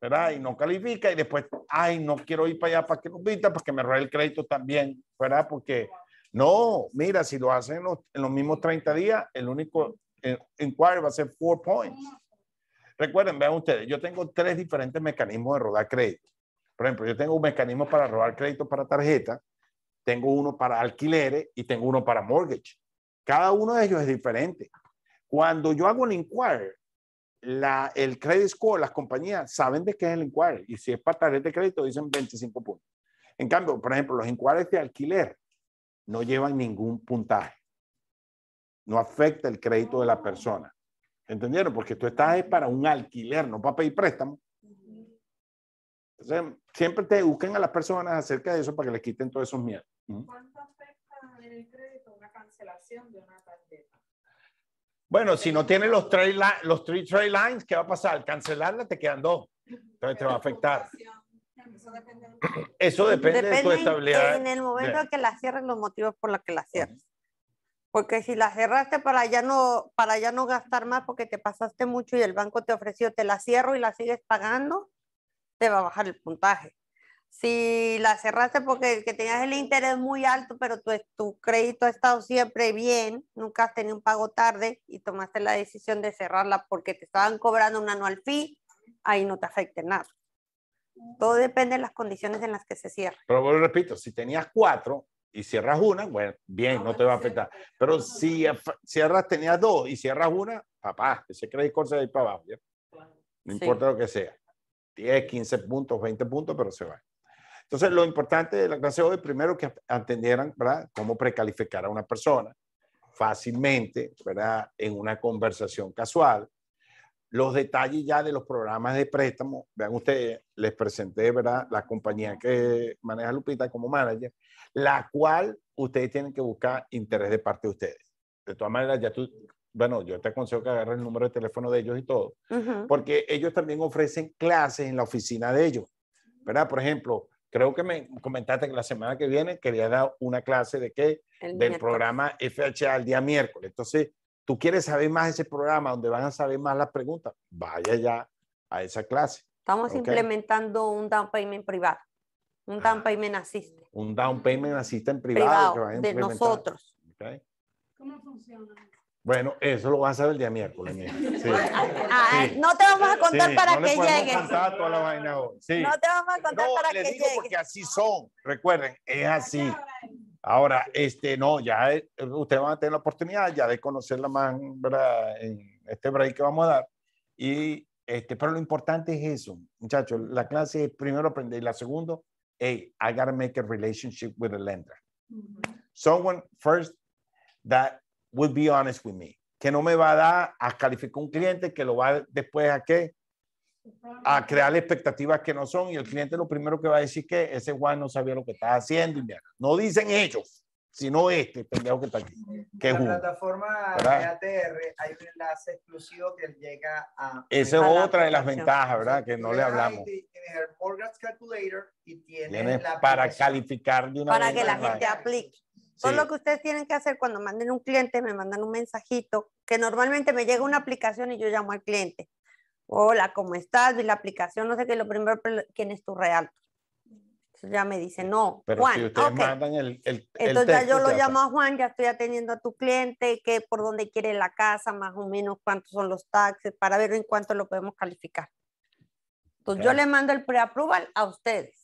[SPEAKER 1] ¿verdad? Y no califica y después, ay, no quiero ir para allá para que nos para porque me ruede el crédito también, ¿verdad? Porque no, mira, si lo hacen en los, mismos 30 días, el único eh, inquiry va a ser four points. Recuerden, vean ustedes, yo tengo tres diferentes mecanismos de rodar crédito. Por ejemplo, yo tengo un mecanismo para robar crédito para tarjeta, tengo uno para alquileres y tengo uno para mortgage. Cada uno de ellos es diferente. Cuando yo hago un inquiry, el credit score, las compañías saben de qué es el inquiry y si es para tarjeta de crédito dicen 25 puntos. En cambio, por ejemplo, los inquiries de alquiler no llevan ningún puntaje. No afecta el crédito de la persona. ¿Entendieron? Porque tú estás para un alquiler, no para pedir préstamo. siempre te busquen a las personas acerca de eso para que les quiten todos esos miedos. ¿Cuánto afecta
[SPEAKER 2] en el crédito una cancelación de una tarjeta?
[SPEAKER 1] Bueno, si no tienes los, tres los three lines, ¿qué va a pasar? Al cancelarla te quedan dos. Entonces te va a afectar.
[SPEAKER 2] Eso depende,
[SPEAKER 3] de...
[SPEAKER 1] Eso depende, depende de tu estabilidad. En el momento de...
[SPEAKER 3] que la cierres, los motivos por los que la cierres porque si la cerraste para ya no para ya no gastar más porque te pasaste mucho y el banco te ofreció te la cierro y la sigues pagando, te va a bajar el puntaje. Si la cerraste porque que tenías el interés muy alto, pero tu, tu crédito ha estado siempre bien, nunca has tenido un pago tarde y tomaste la decisión de cerrarla porque te estaban cobrando un anual fee, ahí no te afecte nada. Todo depende de las condiciones en las que se cierra.
[SPEAKER 1] Pero vuelvo repito, si tenías cuatro y cierras una, bueno, bien, ah, no te va a afectar. Pero si cierras, tenías dos y cierras una, papá, ese crédito se va a ir para abajo. No importa lo que sea. 10, 15 puntos, 20 puntos, pero se va. Entonces, lo importante de la clase hoy, primero que atendieran, ¿verdad? cómo precalificar a una persona fácilmente, ¿verdad? En una conversación casual. Los detalles ya de los programas de préstamo, vean ustedes, les presenté, ¿verdad? La compañía que maneja Lupita como manager la cual ustedes tienen que buscar interés de parte de ustedes. De todas maneras, ya tú, bueno, yo te aconsejo que agarres el número de teléfono de ellos y todo, porque ellos también ofrecen clases en la oficina de ellos, ¿verdad? Por ejemplo, creo que me comentaste que la semana que viene quería dar una clase de qué? Del programa FHA el día miércoles. Entonces, tú quieres saber más de ese programa, donde van a saber más las preguntas, vaya ya a esa clase. Estamos implementando
[SPEAKER 3] un down payment privado. Ah. Un down payment naciste
[SPEAKER 1] Un down payment assist en privado. de nosotros.
[SPEAKER 3] ¿Cómo funciona?
[SPEAKER 1] Bueno, eso lo vas a ver el día miércoles. Ah, ah, sí. No te vamos a contar que para no que llegue. Toda No
[SPEAKER 2] te vamos a contar no, para que digo
[SPEAKER 1] Porque así son, recuerden, es así. Ahora, este, no, ya eh, ustedes van a tener la oportunidad ya de conocerla más en este break que vamos a dar. Y, este, pero lo importante es eso, muchachos, la clase es primero aprender y la segundo, hey, I gotta make a relationship with a lender. Someone first that would be honest with me. Que no me va a dar a calificar un cliente que lo va después a qué? A crear expectativas que no son. Y el cliente lo primero que va a decir que ese Juan no sabía lo que estaba haciendo. no dicen ellos. Si no este pendejo que está aquí. Que en la
[SPEAKER 2] plataforma de ATR hay un enlace exclusivo que llega a... Esa es otra de las ventajas,
[SPEAKER 1] ¿verdad? Que no le hablamos.
[SPEAKER 2] Tienes el Mortgage Calculator y tiene la para
[SPEAKER 1] calificar de una Para que la gente aplique. Son lo que
[SPEAKER 2] ustedes tienen que hacer
[SPEAKER 3] cuando manden un cliente, me mandan un mensajito, que normalmente me llega una aplicación y yo llamo al cliente. Hola, ¿cómo estás? Vi la aplicación, no sé qué, lo primero, quién es tu real ya me dice, no, Pero Juan. Si ustedes mandan
[SPEAKER 1] el, Entonces ya yo lo llamo
[SPEAKER 3] a Juan, ya estoy atendiendo a tu cliente, que por dónde quiere la casa, más o menos cuántos son los taxes, para ver en cuánto lo podemos calificar. Entonces yo le mando el pre-approval a ustedes.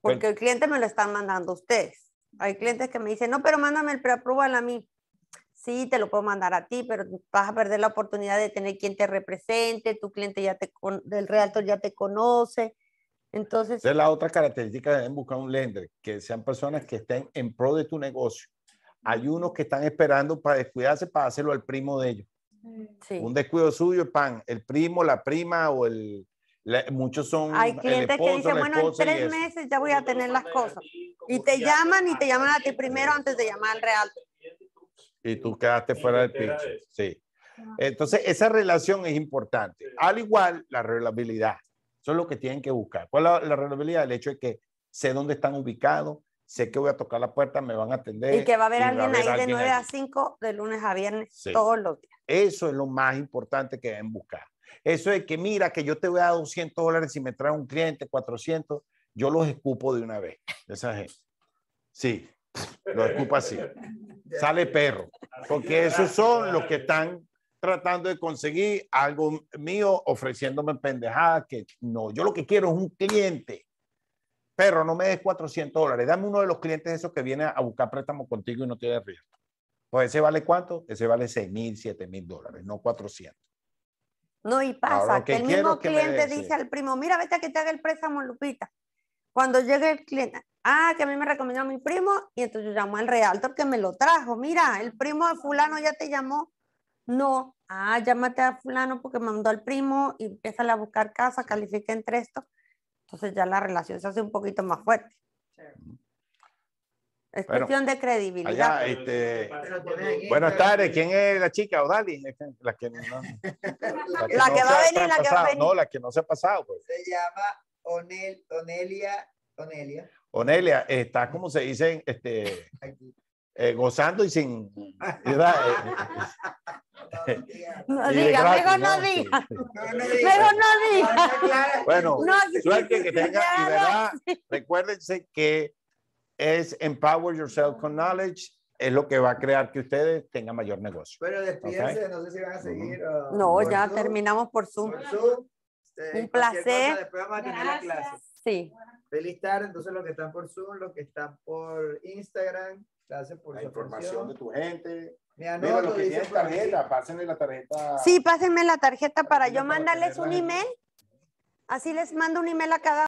[SPEAKER 3] Porque el cliente me lo están mandando ustedes. Hay clientes que me dicen, no, pero mándame el pre-approval a mí. Sí, te lo puedo mandar a ti, pero vas a perder la oportunidad de tener quien te represente, tu cliente ya te, el realtor ya te conoce entonces,
[SPEAKER 2] Esa es
[SPEAKER 1] la otra característica de buscar un lender, que sean personas que estén en pro de tu negocio. Hay unos que están esperando para descuidarse para hacerlo al primo de ellos.
[SPEAKER 2] Un
[SPEAKER 1] descuido suyo, pan, el primo, la prima o el, muchos son. Hay clientes que dicen, bueno, en tres
[SPEAKER 3] meses ya voy a tener las cosas. Y te llaman y te ah, llaman a ti primero antes de llamar al real.
[SPEAKER 1] Y tú quedaste fuera del pitch. Sí. Ah. Entonces, esa relación es importante. Al igual, la relabilidad. Eso es lo que tienen que buscar. ¿Cuál es la, la rentabilidad? El hecho de que sé dónde están ubicados, sé que voy a tocar la puerta, me van a atender. Y que va a haber alguien ahí de 9 a
[SPEAKER 3] 5 de lunes a viernes todos los
[SPEAKER 1] días. Eso es lo más importante que deben buscar. Eso es que mira, que yo te voy a dar 200 dólares y me trae un cliente, 400, yo los escupo de una vez, esa gente. Sí, los escupo así. Sale perro, porque esos son los que están tratando de conseguir algo mío ofreciéndome pendejadas que no, yo lo que quiero es un cliente, pero no me des 400 dólares, dame uno de los clientes esos que viene a buscar préstamo contigo y no tiene riesgo. Pues ese vale cuánto? Ese vale 6 mil, 7 mil dólares, no 400.
[SPEAKER 3] No, y pasa que, el mismo cliente dice al primo, mira, vete a que te haga el préstamo, Lupita. Cuando llegue el cliente, ah, que a mí me recomendó mi primo, y entonces yo llamo al realtor que me lo trajo. Mira, el primo de fulano ya te llamó no, ah, llámate a fulano porque mandó al primo y a buscar casa, califica entre estos. Entonces ya la relación se hace un poquito más fuerte. cuestión de credibilidad.
[SPEAKER 1] Este, buenas tardes, ¿quién es la chica? Odali, la que, la que, va a venir, la que va a venir. No, la que no se ha pasado. Pues.
[SPEAKER 2] Se llama Onel, Onelia,
[SPEAKER 1] Onelia. está como se dice, este, eh, gozando y sin.
[SPEAKER 2] No diga, no, diga. Sí. No, diga. no diga. Bueno, suerte que tenga y verdad.
[SPEAKER 1] Recuérdense que es Empower Yourself con Knowledge. Es lo que va a crear que ustedes tengan mayor negocio. Pero despídense, no sé si van a seguir. no,
[SPEAKER 3] ya terminamos por Zoom.
[SPEAKER 2] Este, Un placer. después vamos a la clase. Sí. Feliz tarde, entonces los que están por Zoom, los que están por Instagram. Gracias por
[SPEAKER 1] la información de tu gente. Me anoto, Mira, lo que tienes tarjeta, pásenme la tarjeta. Sí,
[SPEAKER 3] pásenme la tarjeta para, para yo mandarles un email. Así les mando un email a cada